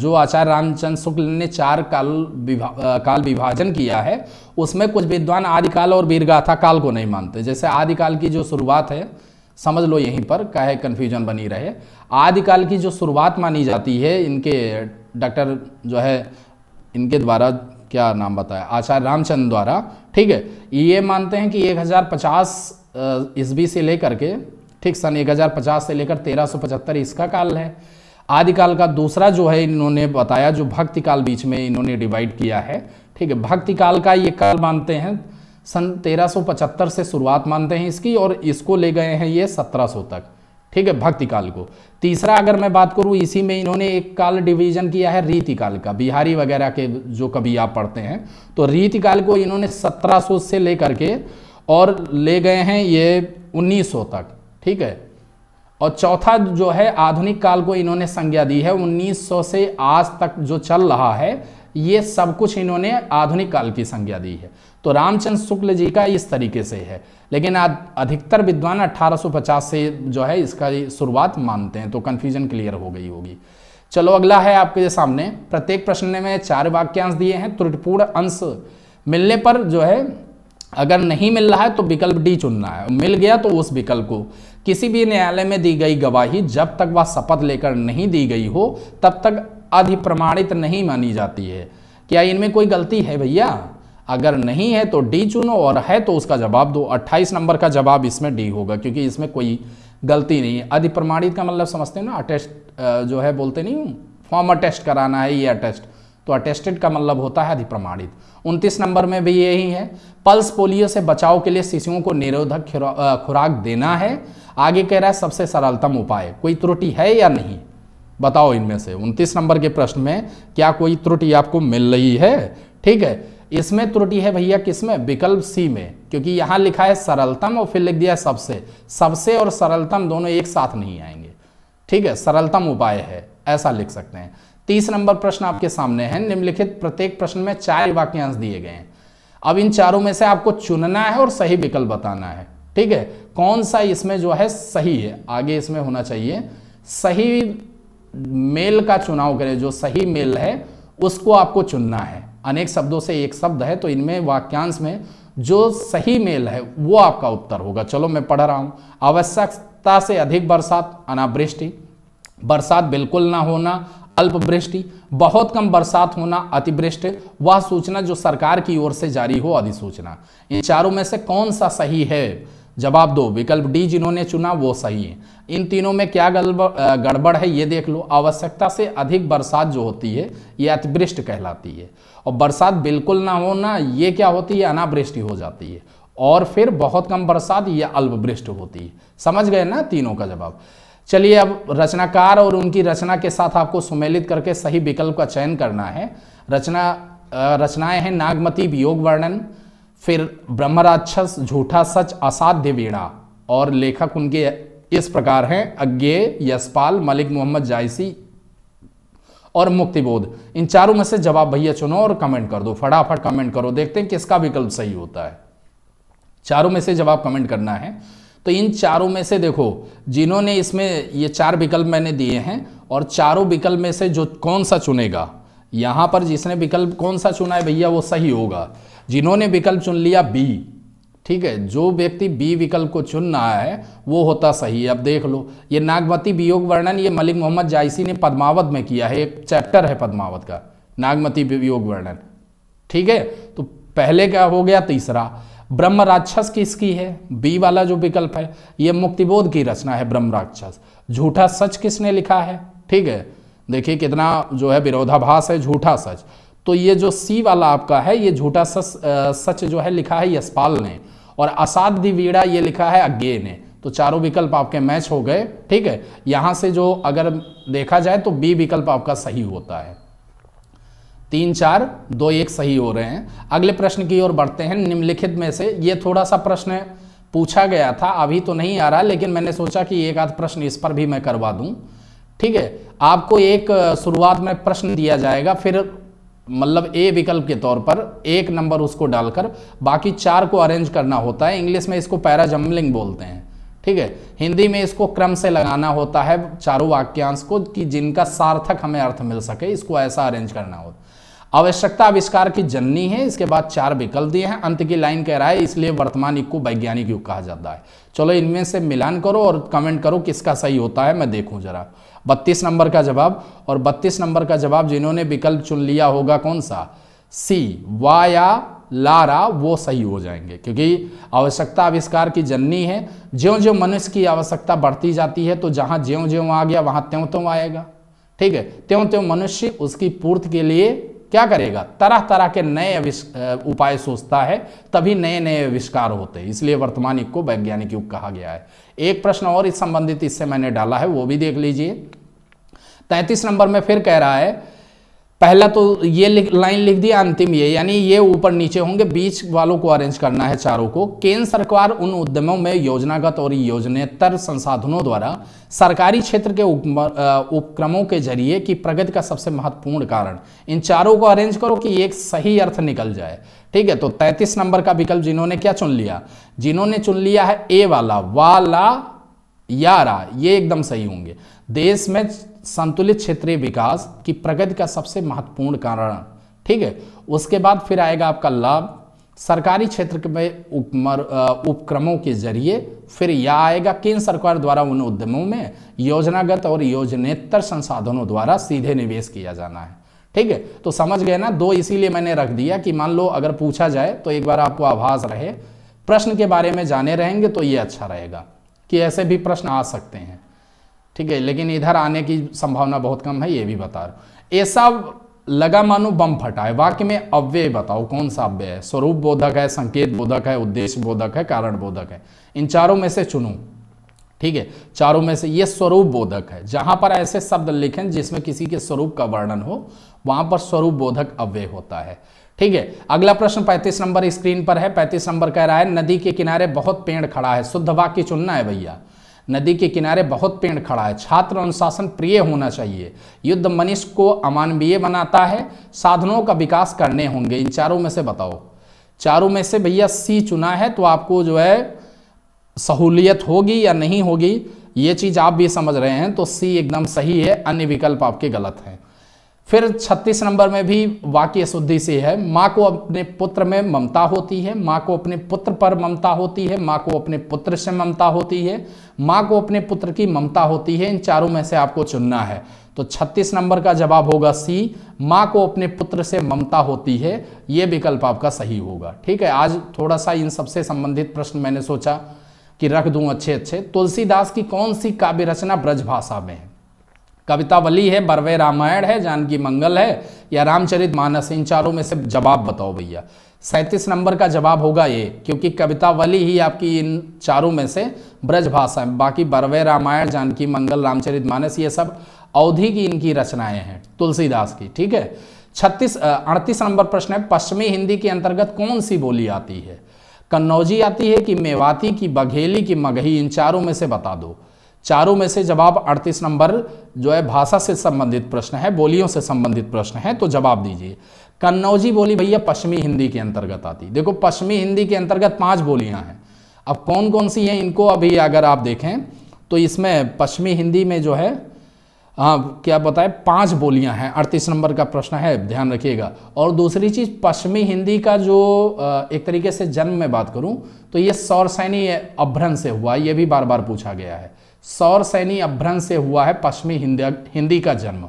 Speaker 1: जो आचार्य रामचंद्र शुक्ल ने चार काल विभा काल विभाजन किया है उसमें कुछ विद्वान आदिकाल और वीरगाथा काल को नहीं मानते जैसे आदिकाल की जो शुरुआत है समझ लो यहीं पर काहे कन्फ्यूजन बनी रहे आदिकाल की जो शुरुआत मानी जाती है इनके डॉक्टर जो है इनके द्वारा क्या नाम बताया आचार्य रामचंद्र द्वारा ठीक है ये मानते हैं कि 1050 ईस्वी से लेकर के ठीक सन 1050 से लेकर 1375 इसका काल है आदिकाल का दूसरा जो है इन्होंने बताया जो भक्ति काल बीच में इन्होंने डिवाइड किया है ठीक है भक्ति काल का ये काल मानते हैं सन 1375 से शुरुआत मानते हैं इसकी और इसको ले गए हैं ये 1700 तक ठीक है भक्ति काल को तीसरा अगर मैं बात करूं इसी में इन्होंने एक काल डिवीजन किया है रीति काल का बिहारी वगैरह के जो कभी आप पढ़ते हैं तो रीति काल को इन्होंने 1700 से लेकर के और ले गए हैं ये 1900 तक ठीक है और चौथा जो है आधुनिक काल को इन्होंने संज्ञा दी है उन्नीस से आज तक जो चल रहा है ये सब कुछ इन्होंने आधुनिक काल की संज्ञा दी है तो रामचंद्र शुक्ल जी का इस तरीके से है लेकिन अधिकतर विद्वान 1850 से जो है इसका शुरुआत मानते हैं तो कन्फ्यूजन क्लियर हो गई होगी चलो अगला है आपके सामने प्रत्येक प्रश्न में चार वाक्यांश दिए हैं त्रुटिपूर्ण अंश मिलने पर जो है अगर नहीं मिल रहा है तो विकल्प डी चुनना है मिल गया तो उस विकल्प को किसी भी न्यायालय में दी गई गवाही जब तक वह शपथ लेकर नहीं दी गई हो तब तक अधिप्रमाणित नहीं मानी जाती है क्या इनमें कोई गलती है भैया अगर नहीं है तो डी चुनो और है तो उसका जवाब दो 28 नंबर का जवाब इसमें डी होगा क्योंकि इसमें कोई गलती नहीं है अधिप्रमाणित का मतलब समझते हैं ना अटेस्ट जो है बोलते नहीं फॉर्म अटेस्ट कराना है ये अटेस्ट तो अटेस्टेड का मतलब होता है अधिप्रमाणित उनतीस नंबर में भी यही है पल्स पोलियो से बचाव के लिए शिशुओं को निरोधक खुराक देना है आगे कह रहा है सबसे सरलतम उपाय कोई त्रुटि है या नहीं बताओ इनमें से उनतीस नंबर के प्रश्न में क्या कोई त्रुटि आपको मिल रही है ठीक है इसमें त्रुटि है भैया किसमें विकल्प सी में क्योंकि यहां लिखा है सरलतम और फिर लिख दिया सबसे सबसे और सरलतम दोनों एक साथ नहीं आएंगे ठीक है सरलतम उपाय है ऐसा लिख सकते हैं तीस नंबर प्रश्न आपके सामने है निम्नलिखित प्रत्येक प्रश्न में चार वाक्यांश दिए गए हैं अब इन चारों में से आपको चुनना है और सही विकल्प बताना है ठीक है कौन सा इसमें जो है सही है आगे इसमें होना चाहिए सही मेल का चुनाव करें जो सही मेल है उसको आपको चुनना है अनेक शब्दों से एक शब्द है तो इनमें वाक्यांश में जो सही मेल है वो आपका उत्तर होगा चलो मैं पढ़ रहा हूँ आवश्यकता से अधिक बरसात अनावृष्टि बरसात बिल्कुल ना होना अल्पवृष्टि बहुत कम बरसात होना अतिवृष्टि वह सूचना जो सरकार की ओर से जारी हो अधिसूचना इन चारों में से कौन सा सही है जवाब दो विकल्प डी जिन्होंने चुना वो सही है इन तीनों में क्या गड़बड़ है ये देख लो आवश्यकता से अधिक बरसात जो होती है ये अतिवृष्टि कहलाती है और बरसात बिल्कुल ना हो ना ये क्या होती है अनावृष्टि हो जाती है और फिर बहुत कम बरसात ये अल्पवृष्ट होती है समझ गए ना तीनों का जवाब चलिए अब रचनाकार और उनकी रचना के साथ आपको सुमेलित करके सही विकल्प का चयन करना है रचना रचनाएं हैं नागमती वियोग वर्णन फिर ब्रह्मराक्षस झूठा सच असाध्य वीणा और लेखक उनके इस प्रकार हैं अज्ञे यशपाल मलिक मोहम्मद जायसी और मुक्तिबोध इन चारों में से जवाब भैया चुनो और कमेंट कर दो फटाफट कमेंट करो देखते हैं किसका विकल्प सही होता है चारों में से जवाब कमेंट करना है तो इन चारों में से देखो जिन्होंने इसमें ये चार विकल्प मैंने दिए हैं और चारों विकल्प में से जो कौन सा चुनेगा यहां पर जिसने विकल्प कौन सा चुना है भैया वो सही होगा जिन्होंने विकल्प चुन लिया बी ठीक है जो व्यक्ति बी विकल्प को चुन रहा है वो होता सही है अब देख लो ये नागमती वियोग वर्णन ये मलिक मोहम्मद जायसी ने पद्मावत में किया है एक चैप्टर है पद्मावत का नागमती वियोग वर्णन ठीक है तो पहले क्या हो गया तीसरा ब्रह्म राक्षस किसकी है बी वाला जो विकल्प है ये मुक्तिबोध की रचना है ब्रह्म राक्षस झूठा सच किसने लिखा है ठीक है देखिए कितना जो है विरोधाभास है झूठा सच तो ये जो सी वाला आपका है ये झूठा सच सच जो है लिखा है यशपाल ने और असाध्य वीड़ा ये लिखा है अज्ञे ने तो चारों विकल्प आपके मैच हो गए ठीक है यहां से जो अगर देखा जाए तो बी विकल्प आपका सही होता है तीन चार दो एक सही हो रहे हैं अगले प्रश्न की ओर बढ़ते हैं निम्नलिखित में से ये थोड़ा सा प्रश्न पूछा गया था अभी तो नहीं आ रहा लेकिन मैंने सोचा कि एक आध प्रश्न इस पर भी मैं करवा दूं ठीक है आपको एक शुरुआत में प्रश्न दिया जाएगा फिर मतलब ए विकल्प के तौर पर एक नंबर उसको डालकर बाकी चार को अरेंज करना होता है इंग्लिश में इसको पैरा जम्बलिंग बोलते हैं ठीक है हिंदी में इसको क्रम से लगाना होता है चारों वाक्यांश को कि जिनका सार्थक हमें अर्थ मिल सके इसको ऐसा अरेंज करना होता आवश्यकता आविष्कार की जननी है इसके बाद चार विकल्प दिए हैं अंत की लाइन कह रहा है इसलिए वर्तमान युग को वैज्ञानिक युग कहा जाता है चलो इनमें से मिलान करो और कमेंट करो किसका सही होता है मैं देखूं जरा बत्तीस नंबर का जवाब और बत्तीस नंबर का जवाब जिन्होंने विकल्प चुन लिया होगा कौन सा सी वा या लारा वो सही हो जाएंगे क्योंकि आवश्यकता आविष्कार की जननी है ज्यो ज्यो मनुष्य की आवश्यकता बढ़ती जाती है तो जहां ज्यो ज्यो आ गया वहां त्यों त्यों आएगा ठीक है त्यों त्यों मनुष्य उसकी पूर्ति के लिए क्या करेगा तरह तरह के नए उपाय सोचता है तभी नए नए आविष्कार होते हैं इसलिए वर्तमान युग को वैज्ञानिक युग कहा गया है एक प्रश्न और इस संबंधित इससे मैंने डाला है वो भी देख लीजिए तैतीस नंबर में फिर कह रहा है पहला तो ये लाइन लिख दिया अंतिम ये यानी ये ऊपर नीचे होंगे बीच वालों को अरेंज करना है चारों को केंद्र सरकार उन उद्यमों में योजनागत और योजनेतर संसाधनों द्वारा सरकारी क्षेत्र के उपक्रमों के जरिए की प्रगति का सबसे महत्वपूर्ण कारण इन चारों को अरेंज करो कि एक सही अर्थ निकल जाए ठीक है तो 33 नंबर का विकल्प जिन्होंने क्या चुन लिया जिन्होंने चुन लिया है ए वाला वाला यारह ये एकदम सही होंगे देश में संतुलित क्षेत्रीय विकास की प्रगति का सबसे महत्वपूर्ण कारण ठीक है उसके बाद फिर आएगा आपका लाभ सरकारी क्षेत्र में उपमर उपक्रमों के जरिए फिर यह आएगा केंद्र सरकार द्वारा उन उद्यमों में योजनागत और योजनेतर संसाधनों द्वारा सीधे निवेश किया जाना है ठीक है तो समझ गए ना दो इसीलिए मैंने रख दिया कि मान लो अगर पूछा जाए तो एक बार आपको आभास रहे प्रश्न के बारे में जाने रहेंगे तो ये अच्छा रहेगा कि ऐसे भी प्रश्न आ सकते हैं ठीक है लेकिन इधर आने की संभावना बहुत कम है ये भी बता रहा हूँ ऐसा लगा मानो बम फटा है वाक्य में अव्यय बताओ कौन सा अव्यय है स्वरूप बोधक है संकेत बोधक है उद्देश्य बोधक है कारण बोधक है इन चारों में से चुनू ठीक है चारों में से ये स्वरूप बोधक है जहां पर ऐसे शब्द लिखें जिसमें किसी के स्वरूप का वर्णन हो वहां पर स्वरूप बोधक अव्यय होता है ठीक है अगला प्रश्न 35 नंबर स्क्रीन पर है 35 नंबर कह रहा है नदी के किनारे बहुत पेड़ खड़ा है शुद्ध वाक्य चुनना है भैया नदी के किनारे बहुत पेड़ खड़ा है छात्र अनुशासन प्रिय होना चाहिए युद्ध मनुष्य को अमानवीय बनाता है साधनों का विकास करने होंगे इन चारों में से बताओ चारों में से भैया सी चुना है तो आपको जो है सहूलियत होगी या नहीं होगी ये चीज़ आप भी समझ रहे हैं तो सी एकदम सही है अन्य विकल्प आपके गलत हैं फिर 36 नंबर में भी वाक्य शुद्धि से है माँ को अपने पुत्र में ममता होती है माँ को अपने पुत्र पर ममता होती है माँ को अपने पुत्र से ममता होती है माँ को अपने पुत्र की ममता होती है इन चारों में से आपको चुनना है तो 36 नंबर का जवाब होगा सी माँ को अपने पुत्र से ममता होती है ये विकल्प आपका सही होगा ठीक है आज थोड़ा सा इन सबसे संबंधित प्रश्न मैंने सोचा कि रख दूँ अच्छे अच्छे तुलसीदास की कौन सी काव्य रचना ब्रजभाषा में है कवितावली है बरवे रामायण है जानकी मंगल है या रामचरित मानस इन चारों में से जवाब बताओ भैया सैंतीस नंबर का जवाब होगा ये क्योंकि कवितावली ही आपकी इन चारों में से ब्रज भाषा है बाकी बरवे रामायण जानकी मंगल रामचरित मानस ये सब अवधि की इनकी रचनाएं हैं तुलसीदास की ठीक है छत्तीस अड़तीस नंबर प्रश्न है पश्चिमी हिंदी के अंतर्गत कौन सी बोली आती है कन्नौजी आती है कि मेवाती की बघेली की मगही इन चारों में से बता दो चारों में से जवाब 38 नंबर जो है भाषा से संबंधित प्रश्न है बोलियों से संबंधित प्रश्न है तो जवाब दीजिए कन्नौजी बोली भैया पश्चिमी हिंदी के अंतर्गत आती देखो पश्चिमी हिंदी के अंतर्गत पांच बोलियां हैं अब कौन कौन सी हैं इनको अभी अगर आप देखें तो इसमें पश्चिमी हिंदी में जो है हाँ क्या बताए पांच बोलियां हैं अड़तीस नंबर का प्रश्न है ध्यान रखिएगा और दूसरी चीज़ पश्चिमी हिंदी का जो एक तरीके से जन्म में बात करूं तो ये सौरसैनी अभ्रंश से हुआ ये भी बार बार पूछा गया है सौर सैनी अभ्रंश से हुआ है पश्चिमी हिंदी का जन्म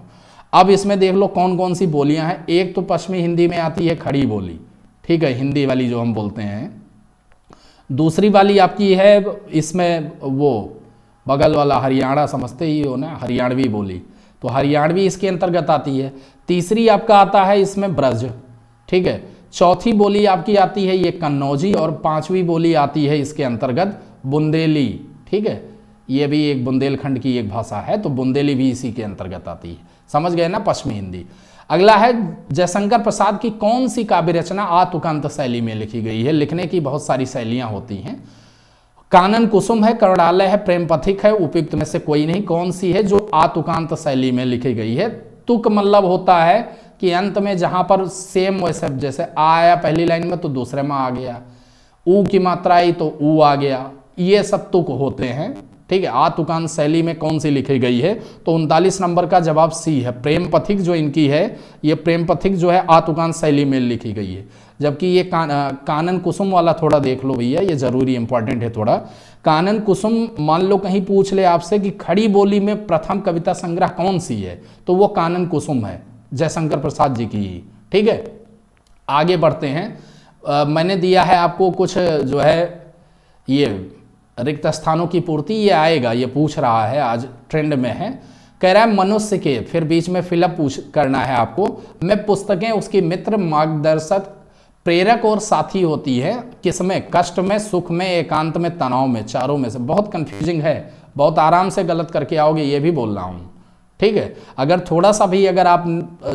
Speaker 1: अब इसमें देख लो कौन कौन सी बोलियां हैं एक तो पश्चिमी हिंदी में आती है खड़ी बोली ठीक है हिंदी वाली जो हम बोलते हैं दूसरी वाली आपकी है इसमें वो बगल वाला हरियाणा समझते ही हो ना हरियाणवी बोली तो हरियाणवी इसके अंतर्गत आती है तीसरी आपका आता है इसमें ब्रज ठीक है चौथी बोली आपकी आती है ये कन्नौजी और पांचवी बोली आती है इसके अंतर्गत बुंदेली ठीक है ये भी एक बुंदेलखंड की एक भाषा है तो बुंदेली भी इसी के अंतर्गत आती है समझ गए ना पश्चिमी हिंदी अगला है जयशंकर प्रसाद की कौन सी काव्य रचना आतुकांत शैली में लिखी गई है लिखने की बहुत सारी शैलियां होती हैं कानन कुसुम है करणालय है प्रेम पथिक है उपयुक्त में से कोई नहीं कौन सी है जो आतुकांत शैली में लिखी गई है तुक मतलब होता है कि अंत में जहां पर सेम वैसे जैसे आया पहली लाइन में तो दूसरे में आ गया ऊ की मात्रा आई तो ऊ आ गया ये सब तुक होते हैं ठीक है आतुकान शैली में कौन सी लिखी गई है तो उनतालीस नंबर का जवाब सी है प्रेम पथिक जो इनकी है ये प्रेम पथिक जो है आतुकान शैली में लिखी गई है जबकि ये कान, कानन कुसुम वाला थोड़ा देख लो भैया ये जरूरी इंपॉर्टेंट है थोड़ा कानन कुसुम मान लो कहीं पूछ ले आपसे कि खड़ी बोली में प्रथम कविता संग्रह कौन सी है तो वो कानन कुसुम है जयशंकर प्रसाद जी की ठीक है आगे बढ़ते हैं आ, मैंने दिया है आपको कुछ जो है ये रिक्त स्थानों की पूर्ति ये आएगा ये पूछ रहा है आज ट्रेंड में है कह रहा है मनुष्य के फिर बीच में फिलअप पूछ करना है आपको मैं पुस्तकें उसकी मित्र मार्गदर्शक प्रेरक और साथी होती है किसमें कष्ट में सुख में एकांत में तनाव में चारों में से बहुत कंफ्यूजिंग है बहुत आराम से गलत करके आओगे ये भी बोल रहा हूँ ठीक है अगर थोड़ा सा भी अगर आप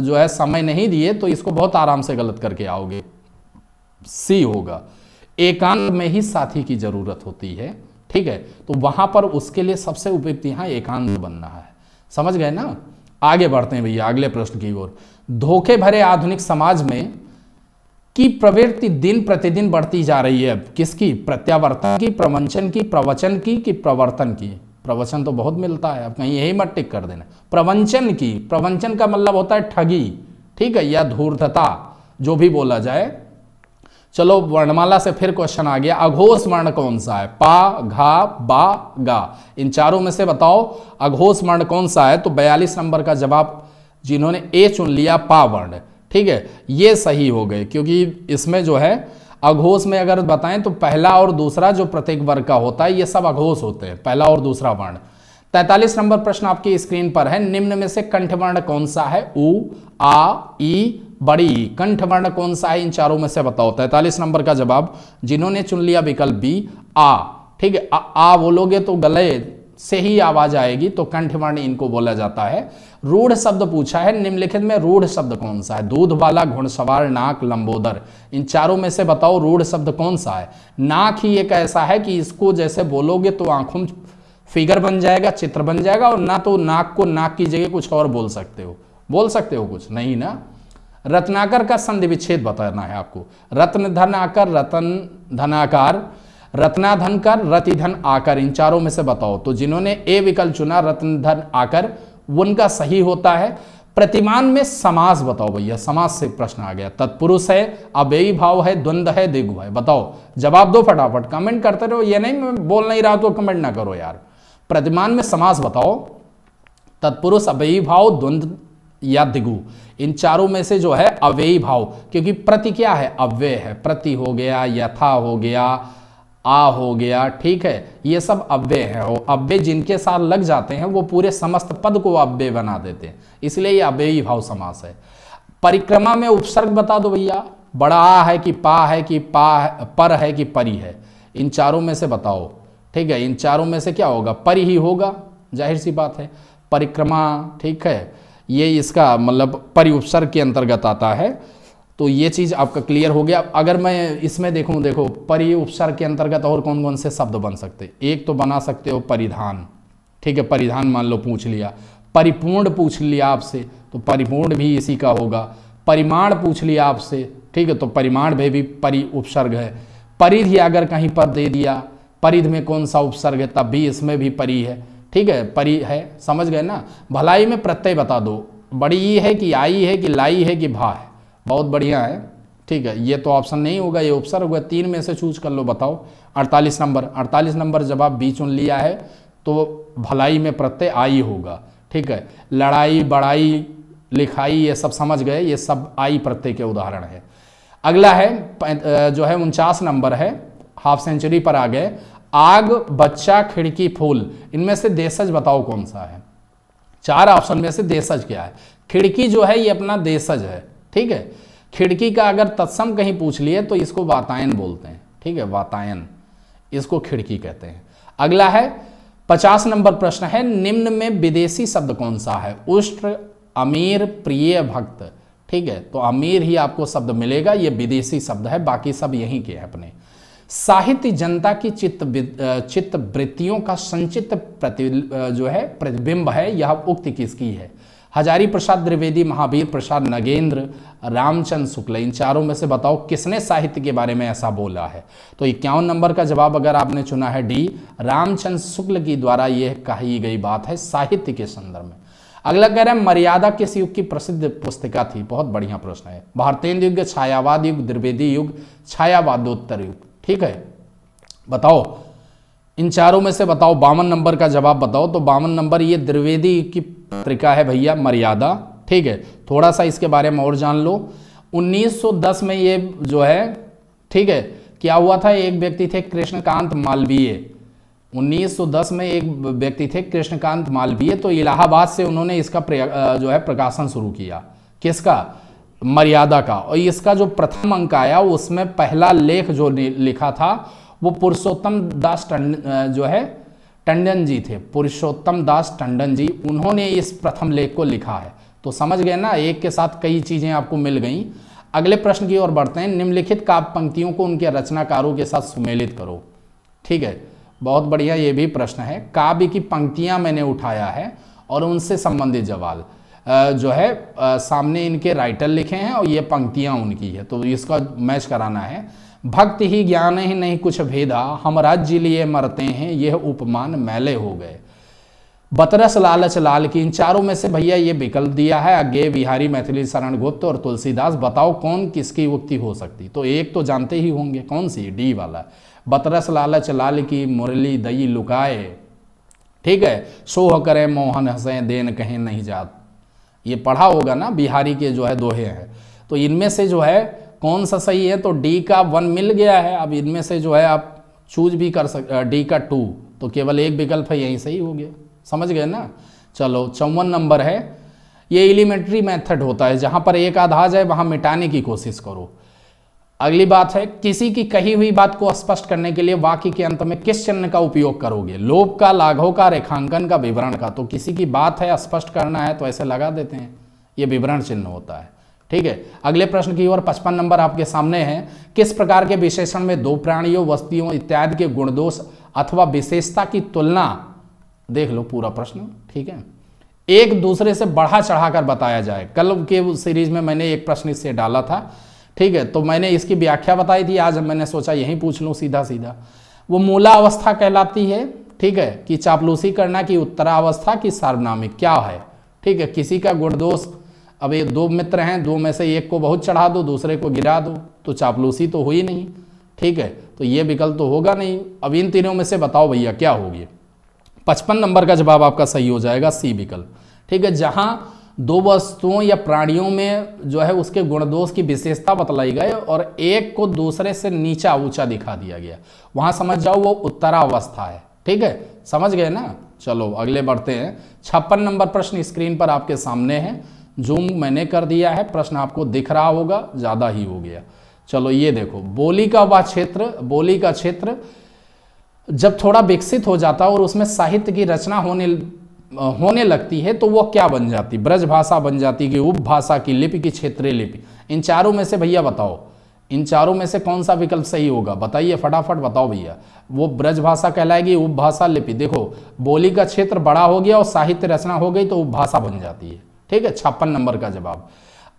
Speaker 1: जो है समय नहीं दिए तो इसको बहुत आराम से गलत करके आओगे सी होगा एकांत में ही साथी की जरूरत होती है ठीक है तो वहां पर उसके लिए सबसे उपयुक्त यहां एकांत बन रहा है समझ गए ना आगे बढ़ते हैं भैया अगले प्रश्न की ओर धोखे भरे आधुनिक समाज में की प्रवृत्ति दिन प्रतिदिन बढ़ती जा रही है किसकी प्रत्यावर्तन की प्रवंचन की प्रवचन की कि प्रवर्तन की प्रवचन तो बहुत मिलता है अब कहीं यही मत टिक कर देना प्रवंचन की प्रवंचन का मतलब होता है ठगी ठीक है या धूर्तता जो भी बोला जाए चलो वर्णमाला से फिर क्वेश्चन आ गया अघोष वर्ण कौन सा है पा घा बा गा इन चारों में से बताओ अघोष वर्ण कौन सा है तो 42 नंबर का जवाब जिन्होंने ए चुन लिया पा वर्ण ठीक है ये सही हो गए क्योंकि इसमें जो है अघोष में अगर बताएं तो पहला और दूसरा जो प्रत्येक वर्ग का होता है ये सब अघोष होते हैं पहला और दूसरा वर्ण तैतालीस नंबर प्रश्न आपकी स्क्रीन पर है निम्न में से कंठ वर्ण कौन सा है ऊ आ ई बड़ी कंठवर्ण कौन सा है इन चारों में से बताओ तैतालीस नंबर का जवाब जिन्होंने चुन लिया विकल्प बी आ ठीक है आ, बोलोगे तो गले से ही आवाज आएगी तो कंठवर्ण इनको बोला जाता है रूढ़ शब्द पूछा है निम्नलिखित में रूढ़ शब्द कौन सा है दूध वाला घुड़सवार नाक लंबोदर इन चारों में से बताओ रूढ़ शब्द कौन सा है नाक ही एक ऐसा है कि इसको जैसे बोलोगे तो आंखों फिगर बन जाएगा चित्र बन जाएगा और ना तो नाक को नाक की जगह कुछ और बोल सकते हो बोल सकते हो कुछ नहीं ना रत्नाकर का संधि विच्छेद बताना है आपको रत्न धन आकर रतन धनाकार रत्नाधन कर रतिधन आकर इन चारों में से बताओ तो जिन्होंने ए विकल्प चुना रत्न धन आकर उनका सही होता है प्रतिमान में समास बताओ भैया समास से प्रश्न आ गया तत्पुरुष है अव्ययी भाव है द्वंद्व है दिगु है बताओ जवाब दो फटाफट कमेंट करते रहो ये नहीं मैं बोल नहीं रहा तो कमेंट ना करो यार प्रतिमान में समास बताओ तत्पुरुष अव्ययी भाव द्वंद्व या दिगु इन चारों में से जो है अव्ययी भाव क्योंकि प्रति क्या है अव्यय है प्रति हो गया यथा हो गया आ हो गया ठीक है ये सब अव्यय है और अव्यय जिनके साथ लग जाते हैं वो पूरे समस्त पद को अव्यय बना देते हैं इसलिए ये अव्ययी भाव समास है परिक्रमा में उपसर्ग बता दो भैया बड़ा आ है कि पा है कि पा है पर है कि परी है इन चारों में से बताओ ठीक है इन चारों में से क्या होगा परी ही होगा जाहिर सी बात है परिक्रमा ठीक है ये इसका मतलब परिउपसर्ग के अंतर्गत आता है तो ये चीज़ आपका क्लियर हो गया अगर मैं इसमें देखूं देखो परि उपसर्ग के अंतर्गत और कौन कौन से शब्द बन सकते एक तो बना सकते हो परिधान ठीक है परिधान मान लो पूछ लिया परिपूर्ण पूछ लिया आपसे तो परिपूर्ण भी इसी का होगा परिमाण पूछ लिया आपसे ठीक है तो परिमाण में भी परि उपसर्ग है परिधि अगर कहीं पर दे दिया परिध में कौन सा उपसर्ग है तब भी इसमें भी परि है ठीक है परी है समझ गए ना भलाई में प्रत्यय बता दो बड़ी ई है कि आई है कि लाई है कि भा है बहुत बढ़िया है ठीक है ये तो ऑप्शन नहीं होगा ये ऑप्शन होगा तीन में से चूज कर लो बताओ 48 नंबर 48 नंबर आप बी चुन लिया है तो भलाई में प्रत्यय आई होगा ठीक है लड़ाई बड़ाई लिखाई ये सब समझ गए ये सब आई प्रत्यय के उदाहरण है अगला है जो है उनचास नंबर है हाफ सेंचुरी पर आ गए आग बच्चा खिड़की फूल इनमें से देशज बताओ कौन सा है चार ऑप्शन में से देशज क्या है खिड़की जो है ये अपना देशज है ठीक है खिड़की का अगर तत्सम कहीं पूछ लिए तो इसको वातायन बोलते हैं ठीक है वातायन इसको खिड़की कहते हैं अगला है पचास नंबर प्रश्न है निम्न में विदेशी शब्द कौन सा है उष्ट अमीर प्रिय भक्त ठीक है तो अमीर ही आपको शब्द मिलेगा ये विदेशी शब्द है बाकी सब यहीं के हैं अपने साहित्य जनता की चित्त चित्त वृत्तियों का संचित प्रति जो है प्रतिबिंब है यह उक्ति किसकी है हजारी प्रसाद द्विवेदी महावीर प्रसाद नगेंद्र रामचंद्र शुक्ल इन चारों में से बताओ किसने साहित्य के बारे में ऐसा बोला है तो इक्यावन नंबर का जवाब अगर आपने चुना है डी रामचंद्र शुक्ल की द्वारा यह कही गई बात है साहित्य के संदर्भ में अगला कह रहे हैं मर्यादा किस युग की प्रसिद्ध पुस्तिका थी बहुत बढ़िया प्रश्न है भारतेंद्र युग छायावाद युग द्विवेदी युग छायावादोत्तर युग ठीक है बताओ इन चारों में से बताओ बावन नंबर का जवाब बताओ तो बावन नंबर ये द्विवेदी की पत्रिका है भैया मर्यादा ठीक है थोड़ा सा इसके बारे में और जान लो 1910 में ये जो है ठीक है क्या हुआ था एक व्यक्ति थे कृष्णकांत मालवीय 1910 में एक व्यक्ति थे कृष्णकांत मालवीय तो इलाहाबाद से उन्होंने इसका जो है प्रकाशन शुरू किया किसका मर्यादा का और इसका जो प्रथम अंक आया उसमें पहला लेख जो लिखा था वो पुरुषोत्तम दास जो है टंडन जी थे पुरुषोत्तम दास टंडन जी उन्होंने इस प्रथम लेख को लिखा है तो समझ गए ना एक के साथ कई चीज़ें आपको मिल गई अगले प्रश्न की ओर बढ़ते हैं निम्नलिखित काव्य पंक्तियों को उनके रचनाकारों के साथ सुमेलित करो ठीक है बहुत बढ़िया ये भी प्रश्न है काव्य की पंक्तियाँ मैंने उठाया है और उनसे संबंधित जवाब जो है सामने इनके राइटर लिखे हैं और ये पंक्तियां उनकी है तो इसका मैच कराना है भक्त ही ज्ञान ही नहीं कुछ भेदा हम राज्य लिए मरते हैं यह उपमान मैले हो गए बतरस लालच लाल की इन चारों में से भैया ये विकल्प दिया है अज्ञे बिहारी मैथिली शरण गुप्त और तुलसीदास बताओ कौन किसकी उक्ति हो सकती तो एक तो जानते ही होंगे कौन सी डी वाला बतरस लालच लाल की मुरली दई लुकाए ठीक है सोह करे मोहन हंसे देन कहें नहीं जात ये पढ़ा होगा ना बिहारी के जो है दोहे हैं तो इनमें से जो है कौन सा सही है तो डी का वन मिल गया है अब इनमें से जो है आप चूज भी कर सक डी का टू तो केवल एक विकल्प है यही सही हो गया समझ गए ना चलो चौवन नंबर है ये एलिमेंट्री मेथड होता है जहाँ पर एक आधा जाए वहाँ मिटाने की कोशिश करो अगली बात है किसी की कही हुई बात को स्पष्ट करने के लिए वाक्य के अंत में किस चिन्ह का उपयोग करोगे लोभ का लाघव का रेखांकन का विवरण का तो किसी की बात है स्पष्ट करना है तो ऐसे लगा देते हैं ये विवरण चिन्ह होता है ठीक है अगले प्रश्न की ओर पचपन नंबर आपके सामने है किस प्रकार के विशेषण में दो प्राणियों वस्तियों इत्यादि के गुणदोष अथवा विशेषता की तुलना देख लो पूरा प्रश्न ठीक है एक दूसरे से बढ़ा चढ़ाकर बताया जाए कल के सीरीज में मैंने एक प्रश्न इससे डाला था ठीक है तो मैंने इसकी व्याख्या बताई थी आज मैंने सोचा यही पूछ लूँ सीधा सीधा वो मूला अवस्था कहलाती है ठीक है कि चापलूसी करना कि उत्तरावस्था की सार्वनामिक क्या है ठीक है किसी का गुणदोष अब ये दो मित्र हैं दो में से एक को बहुत चढ़ा दो दूसरे को गिरा दो तो चापलूसी तो हुई नहीं ठीक है तो ये विकल्प तो होगा नहीं अब इन तीनों में से बताओ भैया क्या होगी पचपन नंबर का जवाब आपका सही हो जाएगा सी विकल्प ठीक है जहाँ दो वस्तुओं या प्राणियों में जो है उसके गुण दोष की विशेषता बतलाई गई और एक को दूसरे से नीचा ऊंचा दिखा दिया गया वहां समझ जाओ वो उत्तरावस्था है ठीक है समझ गए ना चलो अगले बढ़ते हैं छप्पन नंबर प्रश्न स्क्रीन पर आपके सामने है जूम मैंने कर दिया है प्रश्न आपको दिख रहा होगा ज़्यादा ही हो गया चलो ये देखो बोली का वह क्षेत्र बोली का क्षेत्र जब थोड़ा विकसित हो जाता और उसमें साहित्य की रचना होने होने लगती है तो वो क्या बन जाती ब्रज भाषा बन जाती कि उपभाषा की लिपि की क्षेत्रीय लिपि इन चारों में से भैया बताओ इन चारों में से कौन सा विकल्प सही होगा बताइए फटाफट बताओ भैया वो ब्रज भाषा कहलाएगी उपभाषा लिपि देखो बोली का क्षेत्र बड़ा हो गया और साहित्य रचना हो गई तो उपभाषा बन जाती है ठीक है छप्पन नंबर का जवाब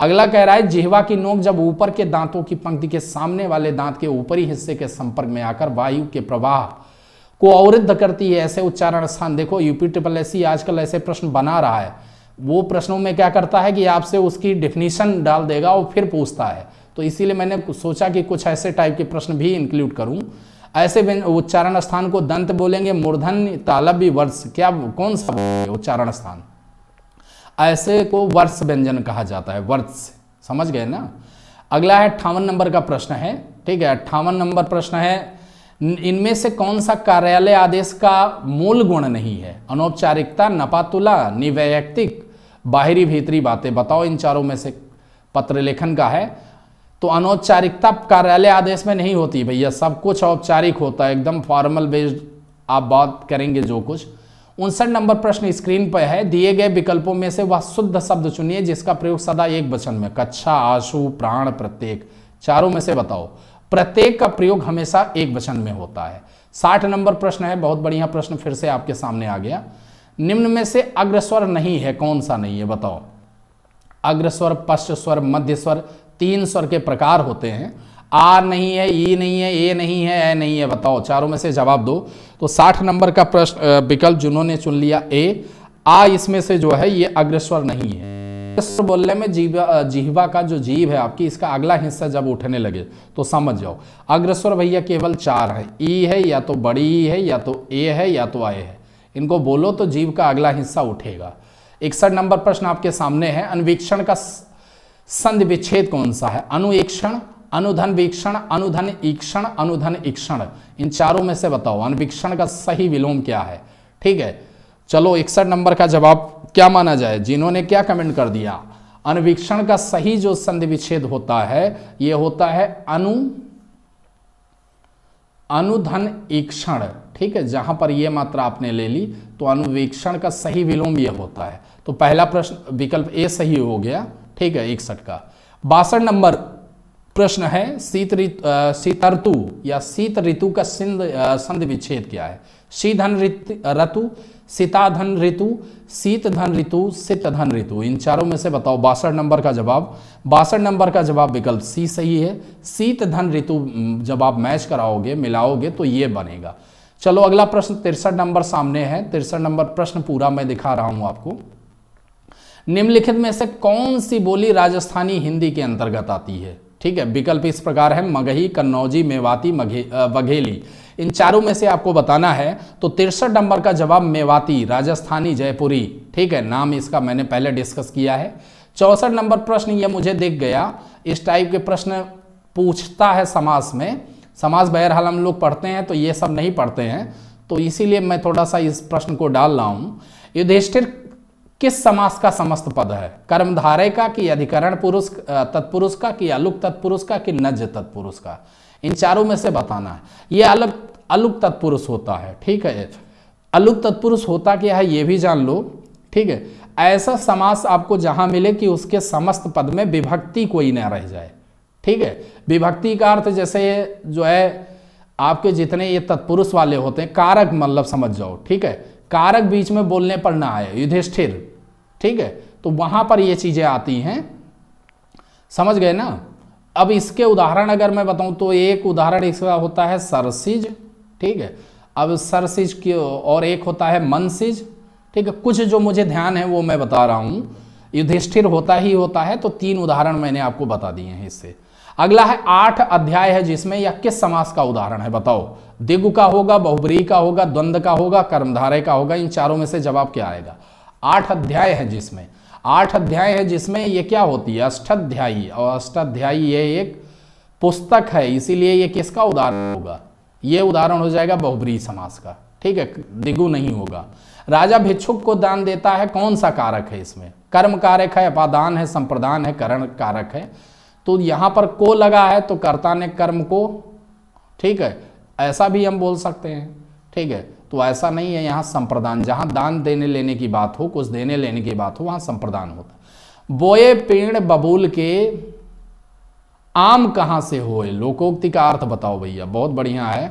Speaker 1: अगला कह रहा है जिहवा की नोक जब ऊपर के दांतों की पंक्ति के सामने वाले दांत के ऊपरी हिस्से के संपर्क में आकर वायु के प्रवाह को अवरुद्ध करती है ऐसे उच्चारण स्थान देखो यूपी ट्रिपल एस आजकल ऐसे प्रश्न बना रहा है वो प्रश्नों में क्या करता है कि आपसे उसकी डेफिनेशन डाल देगा और फिर पूछता है तो इसीलिए मैंने सोचा कि कुछ ऐसे टाइप के प्रश्न भी इंक्लूड करूं ऐसे उच्चारण स्थान को दंत बोलेंगे मूर्धन तालबी वर्ष क्या कौन सा बोलेंगे उच्चारण स्थान ऐसे को वर्ष व्यंजन कहा जाता है वर्ष समझ गए ना अगला है अट्ठावन नंबर का प्रश्न है ठीक है अट्ठावन नंबर प्रश्न है इनमें से कौन सा कार्यालय आदेश का मूल गुण नहीं है अनौपचारिकता नपातुला निवैयक्तिक बाहरी भीतरी बातें बताओ इन चारों में से पत्र लेखन का है तो अनौपचारिकता कार्यालय आदेश में नहीं होती भैया सब कुछ औपचारिक होता है एकदम फॉर्मल बेस्ड आप बात करेंगे जो कुछ उनसठ नंबर प्रश्न स्क्रीन पर है दिए गए विकल्पों में से वह शुद्ध शब्द चुनिए जिसका प्रयोग सदा एक वचन में कच्छा आशु प्राण प्रत्येक चारों में से बताओ प्रत्येक का प्रयोग हमेशा एक वचन में होता है साठ नंबर प्रश्न है बहुत बढ़िया प्रश्न फिर से आपके सामने आ गया निम्न में से अग्रस्वर नहीं है कौन सा नहीं है बताओ अग्रस्वर पश्च स्वर मध्य स्वर तीन स्वर के प्रकार होते हैं आ नहीं है ई नहीं है ए नहीं है ए नहीं है बताओ चारों में से जवाब दो तो साठ नंबर का प्रश्न विकल्प जिन्होंने चुन लिया ए आ इसमें से जो है ये अग्रस्वर नहीं है बोलने में जीवा जीवा का जो जीव है आपकी इसका अगला हिस्सा जब उठने लगे तो समझ जाओ अग्रस्वर भैया केवल चार है ई है या तो बड़ी ई है या तो ए है या तो आय है इनको बोलो तो जीव का अगला हिस्सा उठेगा इकसठ नंबर प्रश्न आपके सामने है अनवीक्षण का संधि विच्छेद कौन सा है अनुवेक्षण अनुधन वीक्षण अनुधन ईक्षण अनुधन ईक्षण इन चारों में से बताओ अनवीक्षण का सही विलोम क्या है ठीक है चलो इकसठ नंबर का जवाब क्या माना जाए जिन्होंने क्या कमेंट कर दिया अनवीक्षण का सही जो संधि विच्छेद होता है यह होता है अनु अनुधन ईक्षण ठीक है जहां पर यह मात्रा आपने ले ली तो अनुवीक्षण का सही विलोम यह होता है तो पहला प्रश्न विकल्प ए सही हो गया ठीक है इकसठ का बासठ नंबर प्रश्न है शीत शीत ऋतु या शीत ऋतु का सिंध संधि विच्छेद क्या है शीधन ऋतु सीताधन ऋतु शीत धन ऋतु सित धन ऋतु इन चारों में से बताओ बासठ नंबर का जवाब बासठ नंबर का जवाब विकल्प सी सही है शीत धन ऋतु जब आप मैच कराओगे मिलाओगे तो ये बनेगा चलो अगला प्रश्न तिरसठ नंबर सामने है तिरसठ नंबर प्रश्न पूरा मैं दिखा रहा हूं आपको निम्नलिखित में से कौन सी बोली राजस्थानी हिंदी के अंतर्गत आती है ठीक है विकल्प इस प्रकार है मगही कन्नौजी मेवाती वघेली इन चारों में से आपको बताना है तो तिरसठ नंबर का जवाब मेवाती राजस्थानी जयपुरी ठीक है नाम इसका मैंने पहले डिस्कस किया है चौसठ नंबर प्रश्न ये मुझे दिख गया इस टाइप के प्रश्न पूछता है समाज में समाज बहरहाल हम लोग पढ़ते हैं तो ये सब नहीं पढ़ते हैं तो इसीलिए मैं थोड़ा सा इस प्रश्न को डाल रहा हूँ युधिष्ठिर किस समास का समस्त पद है कर्मधारय का कि अधिकरण पुरुष तत्पुरुष का कि अलुक तत्पुरुष का कि नज तत्पुरुष का इन चारों में से बताना है ये अलग अलुक तत्पुरुष होता है ठीक है अलुक तत्पुरुष होता क्या है ये भी जान लो ठीक है ऐसा समास आपको जहां मिले कि उसके समस्त पद में विभक्ति कोई ना रह जाए ठीक है विभक्ति का अर्थ जैसे जो है आपके जितने ये तत्पुरुष वाले होते हैं कारक मतलब समझ जाओ ठीक है कारक बीच में बोलने पर ना आए युधिष्ठिर ठीक है तो वहां पर ये चीज़ें आती हैं समझ गए ना अब इसके उदाहरण अगर मैं बताऊं तो एक उदाहरण इसका होता है सरसिज ठीक है अब सरसिज की और एक होता है मनसिज ठीक है कुछ जो मुझे ध्यान है वो मैं बता रहा हूं युधिष्ठिर होता ही होता है तो तीन उदाहरण मैंने आपको बता दिए हैं इससे अगला है आठ अध्याय है जिसमें या किस समास का उदाहरण है बताओ दिगु का होगा बहुबरी का होगा द्वंद का होगा कर्मधारय का होगा इन चारों में से जवाब क्या आएगा आठ अध्याय है जिसमें आठ अध्याय है जिसमें ये क्या होती है अष्टाध्यायी और अष्टाध्यायी ये एक पुस्तक है इसीलिए ये किसका उदाहरण होगा ये उदाहरण हो जाएगा बहुब्री समाज का ठीक है दिगु नहीं होगा राजा भिक्षुक को दान देता है कौन सा कारक है इसमें कर्म कारक है अपादान है संप्रदान है करण कारक है तो यहाँ पर को लगा है तो कर्ता ने कर्म को ठीक है ऐसा भी हम बोल सकते हैं ठीक है तो ऐसा नहीं है यहाँ संप्रदान जहाँ दान देने लेने की बात हो कुछ देने लेने की बात हो वहाँ संप्रदान होता बोए पेड़ बबूल के आम कहाँ से होए लोकोक्ति का अर्थ बताओ भैया बहुत बढ़िया है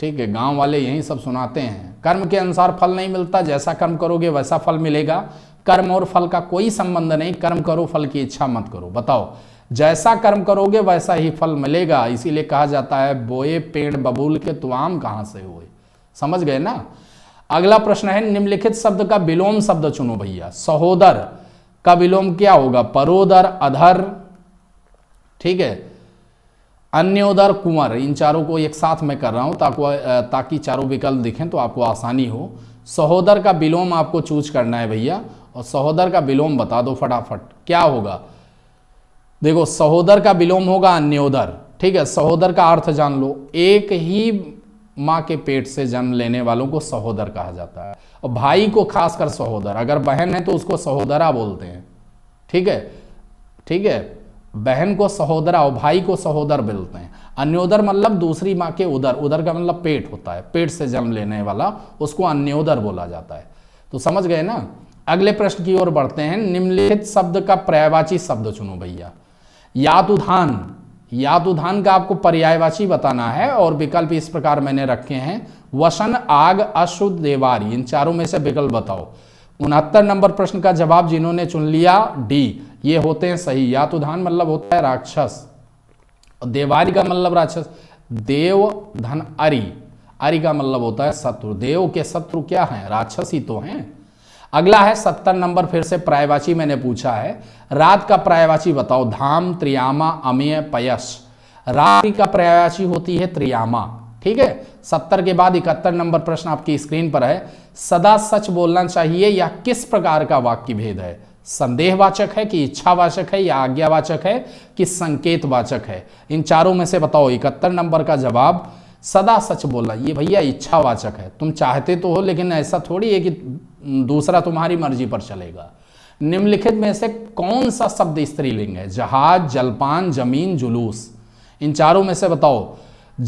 Speaker 1: ठीक है गांव वाले यही सब सुनाते हैं कर्म के अनुसार फल नहीं मिलता जैसा कर्म करोगे वैसा फल मिलेगा कर्म और फल का कोई संबंध नहीं कर्म करो फल की इच्छा मत करो बताओ जैसा कर्म करोगे वैसा ही फल मिलेगा इसीलिए कहा जाता है बोए पेड़ बबूल के तो आम कहाँ से हुए समझ गए ना अगला प्रश्न है निम्नलिखित शब्द का विलोम शब्द चुनो भैया सहोदर का विलोम क्या होगा परोदर अधर ठीक है अन्योदर कुंवर इन चारों को एक साथ मैं कर रहा हूं ताकि ताकि चारों विकल्प दिखें तो आपको आसानी हो सहोदर का विलोम आपको चूज करना है भैया और सहोदर का विलोम बता दो फटाफट क्या होगा देखो सहोदर का विलोम होगा अन्योदर ठीक है सहोदर का अर्थ जान लो एक ही माँ के पेट से जन्म लेने वालों को सहोदर कहा जाता है और भाई को खासकर सहोदर अगर बहन है तो उसको सहोदरा बोलते हैं ठीक है ठीक है बहन को सहोदरा और भाई को सहोदर बोलते हैं अन्योदर मतलब दूसरी माँ के उदर उधर का मतलब पेट होता है पेट से जन्म लेने वाला उसको अन्योदर बोला जाता है तो समझ गए ना अगले प्रश्न की ओर बढ़ते हैं निम्नलिखित शब्द का पर्यायवाची शब्द चुनो भैया याद धान का आपको पर्यायवाची बताना है और विकल्प इस प्रकार मैंने रखे हैं वसन आग अशुद्ध देवारी इन चारों में से विकल्प बताओ उनहत्तर नंबर प्रश्न का जवाब जिन्होंने चुन लिया डी ये होते हैं सही धान मतलब होता है राक्षस देवारी का मतलब राक्षस देव धन अरि अरि का मतलब होता है शत्रु देव के शत्रु क्या है राक्षस ही तो हैं अगला है सत्तर नंबर फिर से प्रायवाची मैंने पूछा है रात का प्रायवाची बताओ धाम त्रियामा अमेय पयस रात का प्रायवाची होती है त्रियामा ठीक है सत्तर के बाद इकहत्तर नंबर प्रश्न आपकी स्क्रीन पर है सदा सच बोलना चाहिए या किस प्रकार का वाक्य भेद है संदेहवाचक है कि इच्छावाचक है या आज्ञावाचक है कि संकेतवाचक है इन चारों में से बताओ इकहत्तर नंबर का जवाब सदा सच बोलना ये भैया इच्छावाचक है तुम चाहते तो हो लेकिन ऐसा थोड़ी है कि दूसरा तुम्हारी मर्जी पर चलेगा निम्नलिखित में से कौन सा शब्द स्त्रीलिंग है जहाज जलपान जमीन जुलूस इन चारों में से बताओ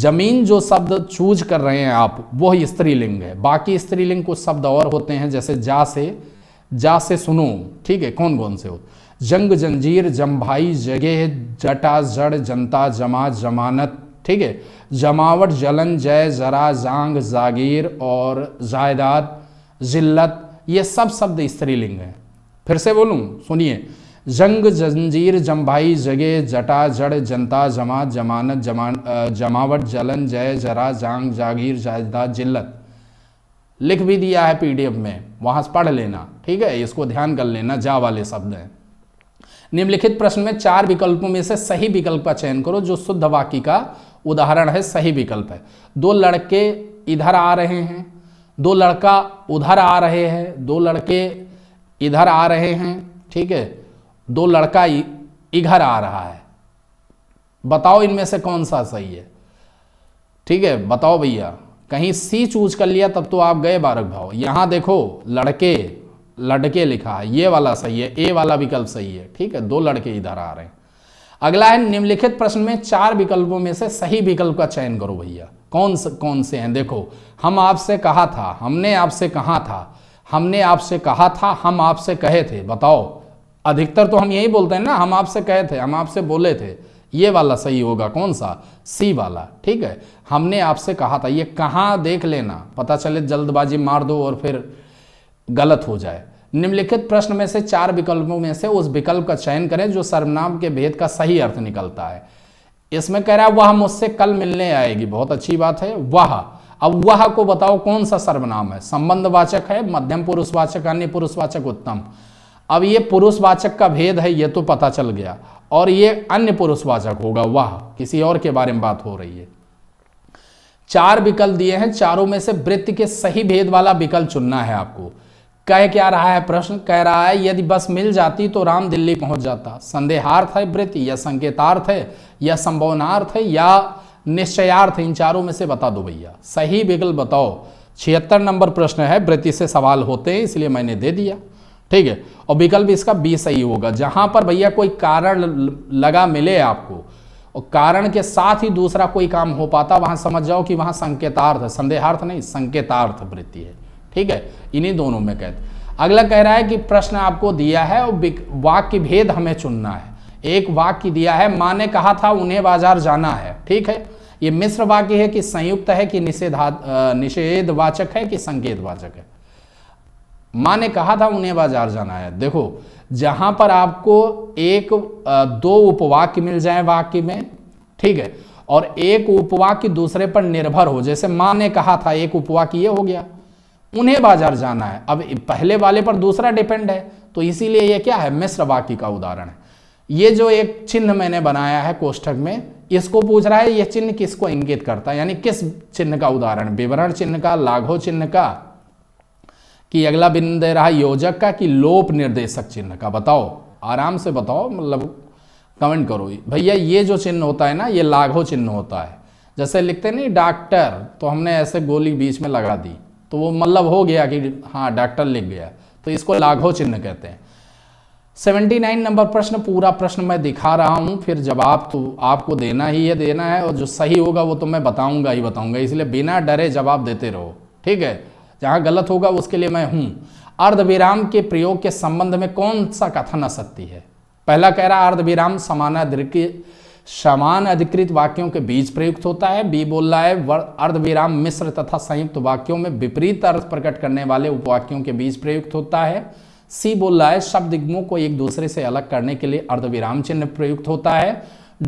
Speaker 1: जमीन जो शब्द चूज कर रहे हैं आप वो ही स्त्रीलिंग है बाकी स्त्रीलिंग कुछ शब्द और होते हैं जैसे जा से जा से सुनो ठीक है कौन कौन से हो जंग जंजीर जम्भाई जगह जटा जड़ जनता जमा जमानत ठीक है जमावट जलन जय जरा जांग जागीर और जायदाद जिल्लत ये सब शब्द स्त्रीलिंग है फिर से बोलूँ सुनिए जंग जंजीर जम्भाई जगे जटा जड़ जनता जमा जमानत जमान जमावट जलन जय जरा जांग जागीर जायदाद जिल्लत लिख भी दिया है पीडीएफ में वहां से पढ़ लेना ठीक है इसको ध्यान कर लेना जा वाले शब्द हैं निम्नलिखित प्रश्न में चार विकल्पों में से सही विकल्प का चयन करो जो शुद्ध वाक्य का उदाहरण है सही विकल्प है दो लड़के इधर आ रहे हैं दो लड़का उधर आ रहे हैं दो लड़के इधर आ रहे हैं ठीक है दो लड़का इधर आ रहा है बताओ इनमें से कौन सा सही है ठीक है बताओ भैया कहीं सी चूज कर लिया तब तो आप गए बारक भाव यहां देखो लड़के लड़के लिखा है ये वाला सही है ए वाला विकल्प सही है ठीक है दो लड़के इधर आ रहे हैं अगला है निम्नलिखित प्रश्न में चार विकल्पों में से सही विकल्प का चयन करो भैया कौन से कौन से हैं देखो हम आपसे कहा था हमने आपसे कहा था हमने आपसे कहा था हम आपसे कहे थे बताओ अधिकतर तो हम यही बोलते हैं ना हम आपसे कहे थे हम आपसे बोले थे ये वाला सही होगा कौन सा सी वाला ठीक है हमने आपसे कहा था ये कहाँ देख लेना पता चले जल्दबाजी मार दो और फिर गलत हो जाए निम्नलिखित प्रश्न में से चार विकल्पों में से उस विकल्प का चयन करें जो सर्वनाम के भेद का सही अर्थ निकलता है इसमें कह रहा है वह मुझसे कल मिलने आएगी बहुत अच्छी बात है वह अब वह को बताओ कौन सा सर्वनाम है संबंधवाचक है मध्यम पुरुषवाचक अन्य पुरुषवाचक उत्तम अब ये पुरुषवाचक का भेद है ये तो पता चल गया और ये अन्य पुरुषवाचक होगा वह किसी और के बारे में बात हो रही है चार विकल्प दिए हैं चारों में से वृत्ति के सही भेद वाला विकल्प चुनना है आपको कह क्या रहा है प्रश्न कह रहा है यदि बस मिल जाती तो राम दिल्ली पहुंच जाता संदेहार्थ है वृत्ति या संकेतार्थ है या संभावनार्थ या निश्चयार्थ इन चारों में से बता दो भैया सही विकल्प बताओ छिहत्तर नंबर प्रश्न है वृत्ति से सवाल होते हैं इसलिए मैंने दे दिया ठीक है और विकल्प इसका बी सही होगा जहां पर भैया कोई कारण लगा मिले आपको और कारण के साथ ही दूसरा कोई काम हो पाता वहां समझ जाओ कि वहां संकेतार्थ संदेहार्थ नहीं संकेतार्थ वृत्ति है ठीक है इन्हीं दोनों में कहते अगला कह रहा है कि प्रश्न आपको दिया है और वाक्य भेद हमें चुनना है एक वाक्य दिया है माँ ने कहा था उन्हें बाजार जाना है ठीक है ये मिश्र वाक्य है कि संयुक्त है कि निषेधा निषेधवाचक है कि संकेत वाचक है माँ ने कहा था उन्हें बाजार जाना है देखो जहां पर आपको एक दो उपवाक्य मिल जाए वाक्य में ठीक है और एक उपवाक्य दूसरे पर निर्भर हो जैसे माँ ने कहा था एक उपवाक्य ये हो गया उन्हें बाजार जाना है अब पहले वाले पर दूसरा डिपेंड है तो इसीलिए यह क्या है मिश्र वाक्य का उदाहरण है ये जो एक चिन्ह मैंने बनाया है कोष्ठक में इसको पूछ रहा है यह चिन्ह किसको इंगित करता है यानी किस चिन्ह का उदाहरण विवरण चिन्ह का लाघो चिन्ह का कि अगला बिंदु दे रहा योजक का कि लोप निर्देशक चिन्ह का बताओ आराम से बताओ मतलब कमेंट करो भैया ये जो चिन्ह होता है ना ये लाघो चिन्ह होता है जैसे लिखते नहीं डॉक्टर तो हमने ऐसे गोली बीच में लगा दी तो वो मतलब हो गया कि हाँ डॉक्टर लिख गया तो इसको लाघो चिन्ह कहते हैं सेवेंटी नाइन नंबर प्रश्न पूरा प्रश्न मैं दिखा रहा हूँ फिर जवाब तो आपको देना ही है देना है और जो सही होगा वो तो मैं बताऊंगा ही बताऊंगा इसलिए बिना डरे जवाब देते रहो ठीक है जहाँ गलत होगा उसके लिए मैं हूँ अर्धविराम के प्रयोग के संबंध में कौन सा कथन असत्य है पहला कह रहा अर्धविराम समानाधिकृत समान अधिकृत वाक्यों के बीच प्रयुक्त होता है बी बोल रहा है अर्धविराम मिश्र तथा संयुक्त वाक्यों में विपरीत अर्थ प्रकट करने वाले उपवाक्यों के बीच प्रयुक्त होता है सी बोल रहा है शब्द युग्मों को एक दूसरे से अलग करने के लिए अर्धविराम चिन्ह प्रयुक्त होता है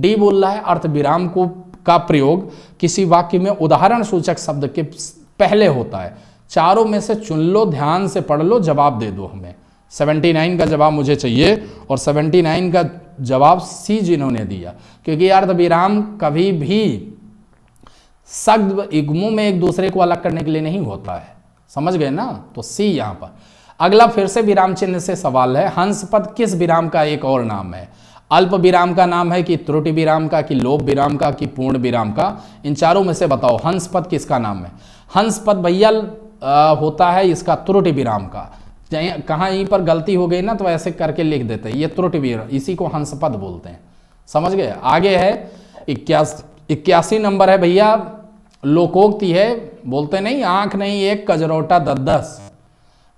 Speaker 1: डी बोल रहा है विराम को का प्रयोग किसी वाक्य में उदाहरण सूचक शब्द के पहले होता है चारों में से चुन लो ध्यान से पढ़ लो जवाब दे दो हमें 79 का जवाब मुझे चाहिए और 79 का जवाब सी जिन्होंने दिया क्योंकि अर्धविराम कभी भी शब्द युग्मों में एक दूसरे को अलग करने के लिए नहीं होता है समझ गए ना तो सी यहां पर अगला फिर से विराम चिन्ह से सवाल है हंसपद किस विराम का एक और नाम है अल्प विराम का नाम है कि त्रुटि विराम का कि लोभ विराम का कि पूर्ण विराम का इन चारों में से बताओ हंसपद किसका नाम है हंसपद भैया होता है इसका त्रुटि विराम का कहा यहीं पर गलती हो गई ना तो ऐसे करके लिख देते हैं ये त्रुटि विराम इसी को हंसपद बोलते हैं समझ गए आगे है इक्यास इक्यासी नंबर है भैया लोकोक्ति है बोलते नहीं आंख नहीं एक कजरोटा दस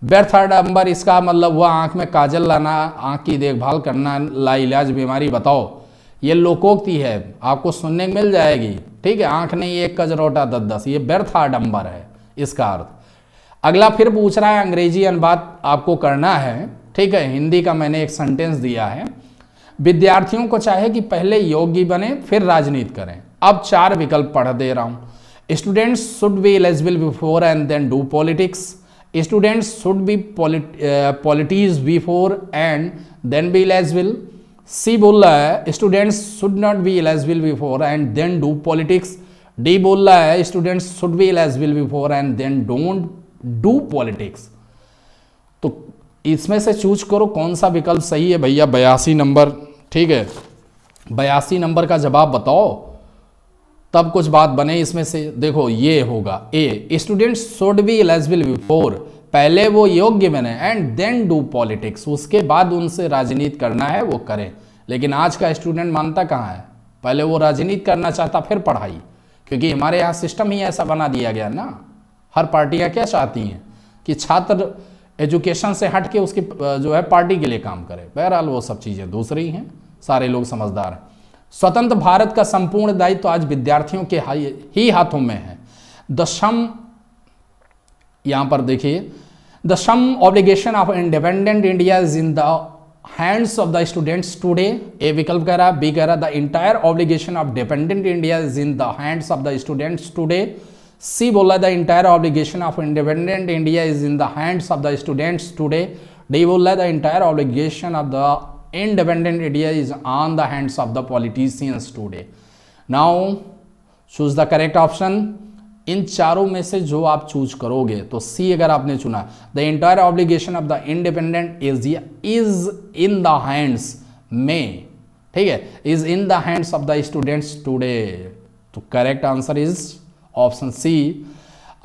Speaker 1: व्यर्थ अंबर इसका मतलब हुआ आंख में काजल लाना आँख की देखभाल करना लाइलाज बीमारी बताओ ये लोकोक्ति है आपको सुनने मिल जाएगी ठीक है आँख नहीं एक कजरोटा दस दस ये व्यर्थ अंबर है इसका अर्थ अगला फिर पूछ रहा है अंग्रेजी अनुवाद आपको करना है ठीक है हिंदी का मैंने एक सेंटेंस दिया है विद्यार्थियों को चाहे कि पहले योगी बने फिर राजनीति करें अब चार विकल्प पढ़ दे रहा हूँ students should be eligible before and then do politics students should be polities before and then be eligible C बोल रहा है students should not be eligible before and then do politics D बोल रहा है students should be eligible before and then don't do politics तो इसमें से choose करो कौन सा विकल्प सही है भैया बयासी नंबर ठीक है बयासी नंबर का जवाब बताओ तब कुछ बात बने इसमें से देखो ये होगा A student should be eligible before पहले वो योग्य बने एंड देन डू पॉलिटिक्स उसके बाद उनसे राजनीति करना है वो करें लेकिन आज का स्टूडेंट मानता कहाँ है पहले वो राजनीति करना चाहता फिर पढ़ाई क्योंकि हमारे यहाँ सिस्टम ही ऐसा बना दिया गया ना हर पार्टियाँ क्या चाहती हैं कि छात्र एजुकेशन से हट के उसकी जो है पार्टी के लिए काम करे बहरहाल वो सब चीज़ें दूसरी हैं सारे लोग समझदार हैं स्वतंत्र भारत का संपूर्ण दायित्व तो आज विद्यार्थियों के ही हाथों में है दशम यहां पर देखिए the some obligation of independent India is in the hands of the students today A विकल्प कह रहा बी कह रहा the entire obligation of dependent India is in the hands of the students today C बोला the entire obligation of independent India is in the hands of the students today D बोला the entire obligation of the independent idea is on the hands of the politicians today now choose the correct option इन चारों में से जो आप choose करोगे तो सी अगर आपने चुना the entire obligation of the independent idea is in the hands में ठीक है is in the hands of the students today तो correct answer is option C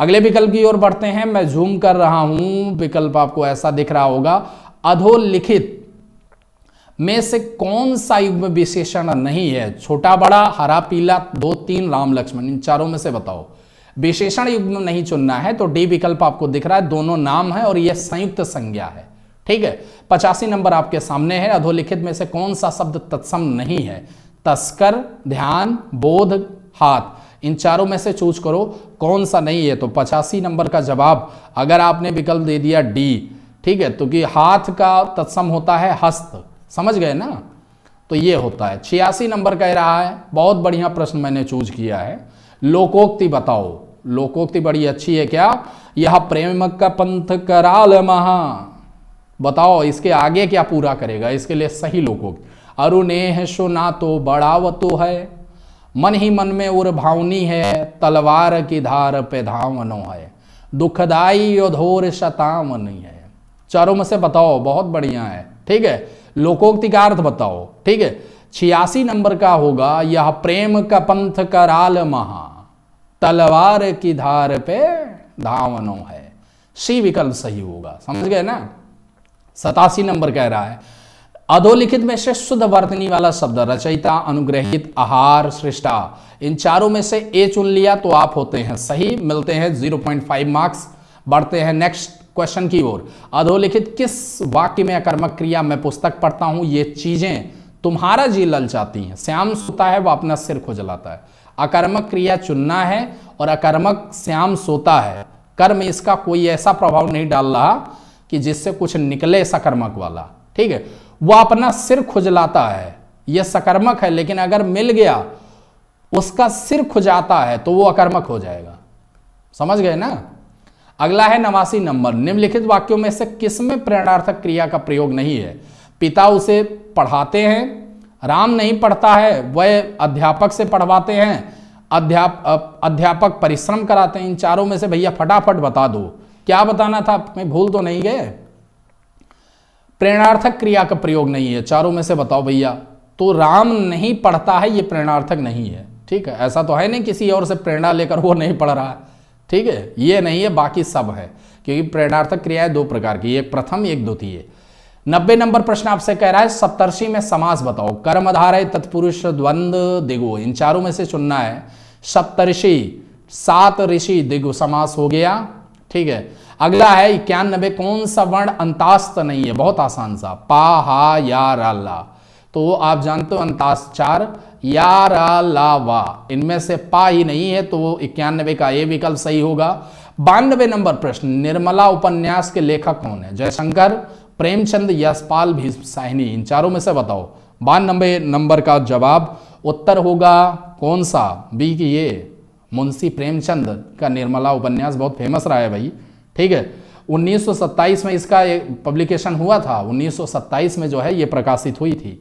Speaker 1: अगले विकल्प की ओर बढ़ते हैं मैं जूम कर रहा हूं विकल्प आपको ऐसा दिख रहा होगा अधोलिखित में से कौन सा युग्म विशेषण नहीं है छोटा बड़ा हरा पीला दो तीन राम लक्ष्मण इन चारों में से बताओ विशेषण युग्म नहीं चुनना है तो डी विकल्प आपको दिख रहा है दोनों नाम है और यह संयुक्त संज्ञा है ठीक है पचासी नंबर आपके सामने है अधोलिखित में से कौन सा शब्द तत्सम नहीं है तस्कर ध्यान बोध हाथ इन चारों में से चूज करो कौन सा नहीं है तो पचासी नंबर का जवाब अगर आपने विकल्प दे दिया डी ठीक है तो कि हाथ का तत्सम होता है हस्त समझ गए ना तो ये होता है छियासी नंबर कह रहा है बहुत बढ़िया प्रश्न मैंने चूज किया है लोकोक्ति बताओ लोकोक्ति बड़ी अच्छी है क्या यह प्रेम का पंथ कराल महा बताओ इसके आगे क्या पूरा करेगा इसके लिए सही लोकोक्ति अरुणेह सुना तो तो है मन ही मन में उर भावनी है तलवार की धार पे धावनो है दुखदाई योधोर शतावनी है चारों में से बताओ बहुत बढ़िया है ठीक है लोकोक्ति का अर्थ बताओ ठीक है छियासी नंबर का होगा यह प्रेम का पंथ कराल महा तलवार की धार पे धावनो है सी विकल्प सही होगा समझ गए ना सतासी नंबर कह रहा है अधोलिखित में से शुद्ध वर्तनी वाला शब्द रचयिता अनुग्रहित आहार सृष्टा इन चारों में से ए चुन लिया तो आप होते हैं सही मिलते हैं 0.5 मार्क्स बढ़ते हैं नेक्स्ट क्वेश्चन की ओर अधोलिखित किस वाक्य में अकर्मक क्रिया मैं पुस्तक पढ़ता हूं ये चीजें तुम्हारा जी जाती हैं श्याम सोता है वह अपना सिर खुजलाता है अकर्मक क्रिया चुनना है और अकर्मक श्याम सोता है कर्म इसका कोई ऐसा प्रभाव नहीं डाल रहा कि जिससे कुछ निकले सकर्मक वाला ठीक है वह अपना सिर खुजलाता है यह सकर्मक है लेकिन अगर मिल गया उसका सिर खुजाता है तो वो अकर्मक हो जाएगा समझ गए ना अगला है नवासी नंबर निम्नलिखित वाक्यों में से किस में प्रेरणार्थक क्रिया का प्रयोग नहीं है पिता उसे पढ़ाते हैं राम नहीं पढ़ता है वह अध्यापक से पढ़वाते हैं अध्याप अध्यापक परिश्रम कराते हैं इन चारों में से भैया फटाफट बता दो क्या बताना था मैं भूल तो नहीं गए प्रेरणार्थक क्रिया का प्रयोग नहीं है चारों में से बताओ भैया तो राम नहीं पढ़ता है ये प्रेरणार्थक नहीं है ठीक है ऐसा तो है नहीं किसी और से प्रेरणा लेकर वो नहीं पढ़ रहा है ठीक है ये नहीं है बाकी सब है क्योंकि प्रेरणार्थक क्रियाएं दो प्रकार की एक प्रथम एक द्वितीय नब्बे नंबर प्रश्न आपसे कह रहा है सप्तर्षि में समास बताओ कर्म आधार है तत्पुरुष द्वंद्व दिगो इन चारों में से चुनना है सप्तर्षि सात ऋषि दिगो समास हो गया ठीक है अगला है इक्यानबे कौन सा वर्ण अंतास्त नहीं है बहुत आसान सा पा हा या राला तो आप जानते हो अंतास्त चार यार लावा इनमें से पा ही नहीं है तो इक्यानवे का ये विकल्प सही होगा बानवे नंबर प्रश्न निर्मला उपन्यास के लेखक कौन है जयशंकर प्रेमचंद यशपाल भी साहिनी इन चारों में से बताओ बानबे नंबर का जवाब उत्तर होगा कौन सा बी की ये मुंशी प्रेमचंद का निर्मला उपन्यास बहुत फेमस रहा है भाई ठीक है 1927 में इसका पब्लिकेशन हुआ था 1927 में जो है ये प्रकाशित हुई थी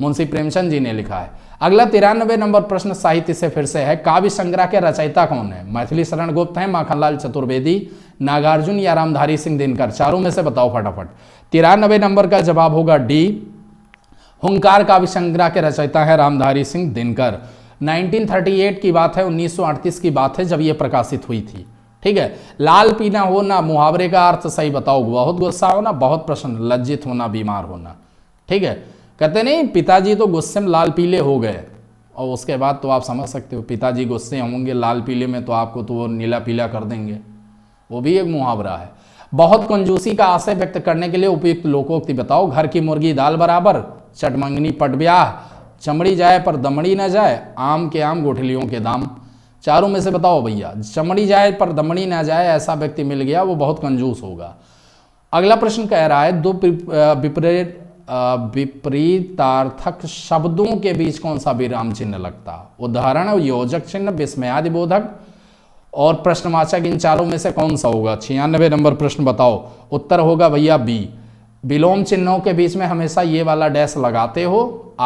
Speaker 1: मुंशी प्रेमचंद जी ने लिखा है अगला तिरानबे नंबर प्रश्न साहित्य से फिर से है काव्य संग्रह के रचयिता कौन है मैथिली शरण गुप्त है माखनलाल चतुर्वेदी नागार्जुन या रामधारी सिंह दिनकर चारों में से बताओ फटाफट तिरानबे नंबर का जवाब होगा डी हुंकार काव्य संग्रह के रचयिता है रामधारी सिंह दिनकर 1938 की बात है 1938 की बात है जब ये प्रकाशित हुई थी ठीक है लाल पीना होना मुहावरे का अर्थ सही बताओ बहुत गुस्सा होना बहुत प्रसन्न लज्जित होना बीमार होना ठीक है कहते नहीं पिताजी तो गुस्से में लाल पीले हो गए और उसके बाद तो आप समझ सकते हो पिताजी गुस्से होंगे लाल पीले में तो आपको तो वो नीला पीला कर देंगे वो भी एक मुहावरा है बहुत कंजूसी का आशय व्यक्त करने के लिए उपयुक्त लोकोक्ति बताओ घर की मुर्गी दाल बराबर चटमंगनी पट ब्याह चमड़ी जाए पर दमड़ी ना जाए आम के आम गोठलियों के दाम चारों में से बताओ भैया चमड़ी जाए पर दमड़ी ना जाए ऐसा व्यक्ति मिल गया वो बहुत कंजूस होगा अगला प्रश्न कह रहा है दो विपरीत विपरीतार्थक शब्दों के बीच कौन सा विराम चिन्ह लगता उदाहरण योजक चिन्ह विस्मयादि बोधक और प्रश्नवाचक इन चारों में से कौन सा होगा छियानबे नंबर प्रश्न बताओ उत्तर होगा भैया बी विलोम चिन्हों के बीच में हमेशा ये वाला डैश लगाते हो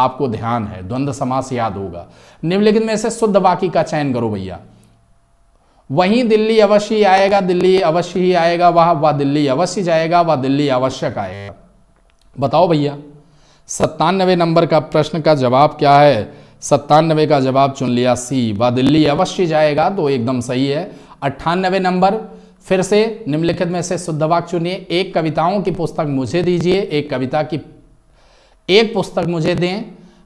Speaker 1: आपको ध्यान है द्वंद्व समास याद होगा निम्नलिखित में से शुद्ध बाकी का चयन करो भैया वहीं दिल्ली अवश्य आएगा दिल्ली अवश्य ही आएगा वह वह दिल्ली अवश्य जाएगा वह दिल्ली आवश्यक आएगा बताओ भैया सत्तानवे नंबर का प्रश्न का जवाब क्या है सत्तानवे का जवाब चुन लिया सी व दिल्ली अवश्य जाएगा तो एकदम सही है अट्ठानवे नंबर फिर से निम्नलिखित में से शुद्ध वाक चुनिए एक कविताओं की पुस्तक मुझे दीजिए एक कविता की एक पुस्तक मुझे दें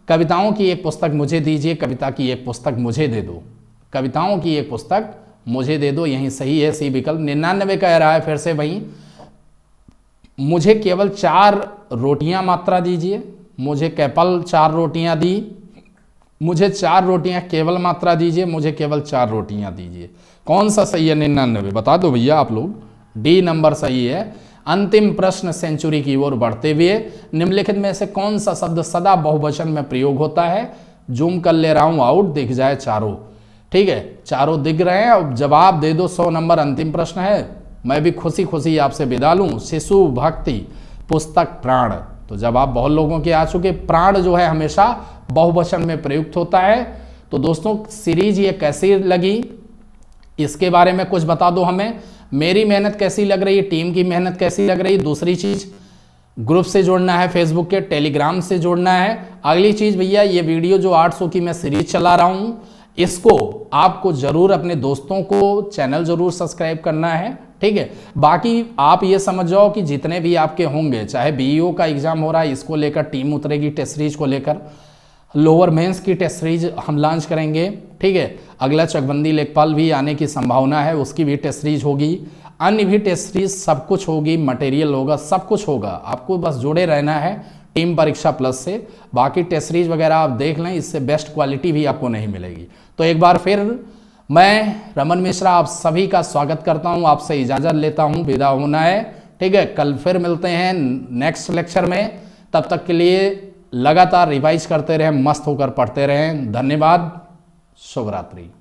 Speaker 1: कविताओं की एक पुस्तक मुझे दीजिए कविता की एक पुस्तक मुझे दे दो कविताओं की एक पुस्तक मुझे दे दो यही सही है सी विकल्प निन्यानवे का रहा है फिर से वहीं मुझे केवल चार रोटियां मात्रा दीजिए मुझे केवल चार रोटियां दी मुझे चार रोटियां केवल मात्रा दीजिए मुझे केवल चार रोटियां दीजिए कौन सा सही है निन्यानवे बता दो भैया आप लोग डी नंबर सही है अंतिम प्रश्न सेंचुरी की ओर बढ़ते हुए निम्नलिखित में से कौन सा शब्द सदा बहुवचन में प्रयोग होता है जूम कर ले रहा हूं आउट दिख जाए चारों ठीक है चारों दिख रहे हैं अब जवाब दे दो सौ नंबर अंतिम प्रश्न है मैं भी खुशी खुशी आपसे विदा लूँ शिशु भक्ति पुस्तक प्राण तो जब आप बहुत लोगों के आ चुके प्राण जो है हमेशा बहुवचन में प्रयुक्त होता है तो दोस्तों सीरीज ये कैसी लगी इसके बारे में कुछ बता दो हमें मेरी मेहनत कैसी लग रही है टीम की मेहनत कैसी लग रही है दूसरी चीज़ ग्रुप से जोड़ना है फेसबुक के टेलीग्राम से जोड़ना है अगली चीज़ भैया ये वीडियो जो 800 की मैं सीरीज चला रहा हूँ इसको आपको ज़रूर अपने दोस्तों को चैनल ज़रूर सब्सक्राइब करना है ठीक है बाकी आप ये समझ जाओ कि जितने भी आपके होंगे चाहे बीईओ e का एग्ज़ाम हो रहा है इसको लेकर टीम उतरेगी टेस्ट सीरीज को लेकर लोअर मेंस की टेस्ट सीरीज हम लॉन्च करेंगे ठीक है अगला चकबंदी लेखपाल भी आने की संभावना है उसकी भी टेस्ट सीरीज होगी अन्य भी टेस्ट सीरीज सब कुछ होगी मटेरियल होगा सब कुछ होगा आपको बस जुड़े रहना है टीम परीक्षा प्लस से बाकी टेस्ट सीरीज वगैरह आप देख लें इससे बेस्ट क्वालिटी भी आपको नहीं मिलेगी तो एक बार फिर मैं रमन मिश्रा आप सभी का स्वागत करता हूं आपसे इजाज़त लेता हूं विदा होना है ठीक है कल फिर मिलते हैं नेक्स्ट लेक्चर में तब तक के लिए लगातार रिवाइज करते रहें मस्त होकर पढ़ते रहें धन्यवाद शुभरात्रि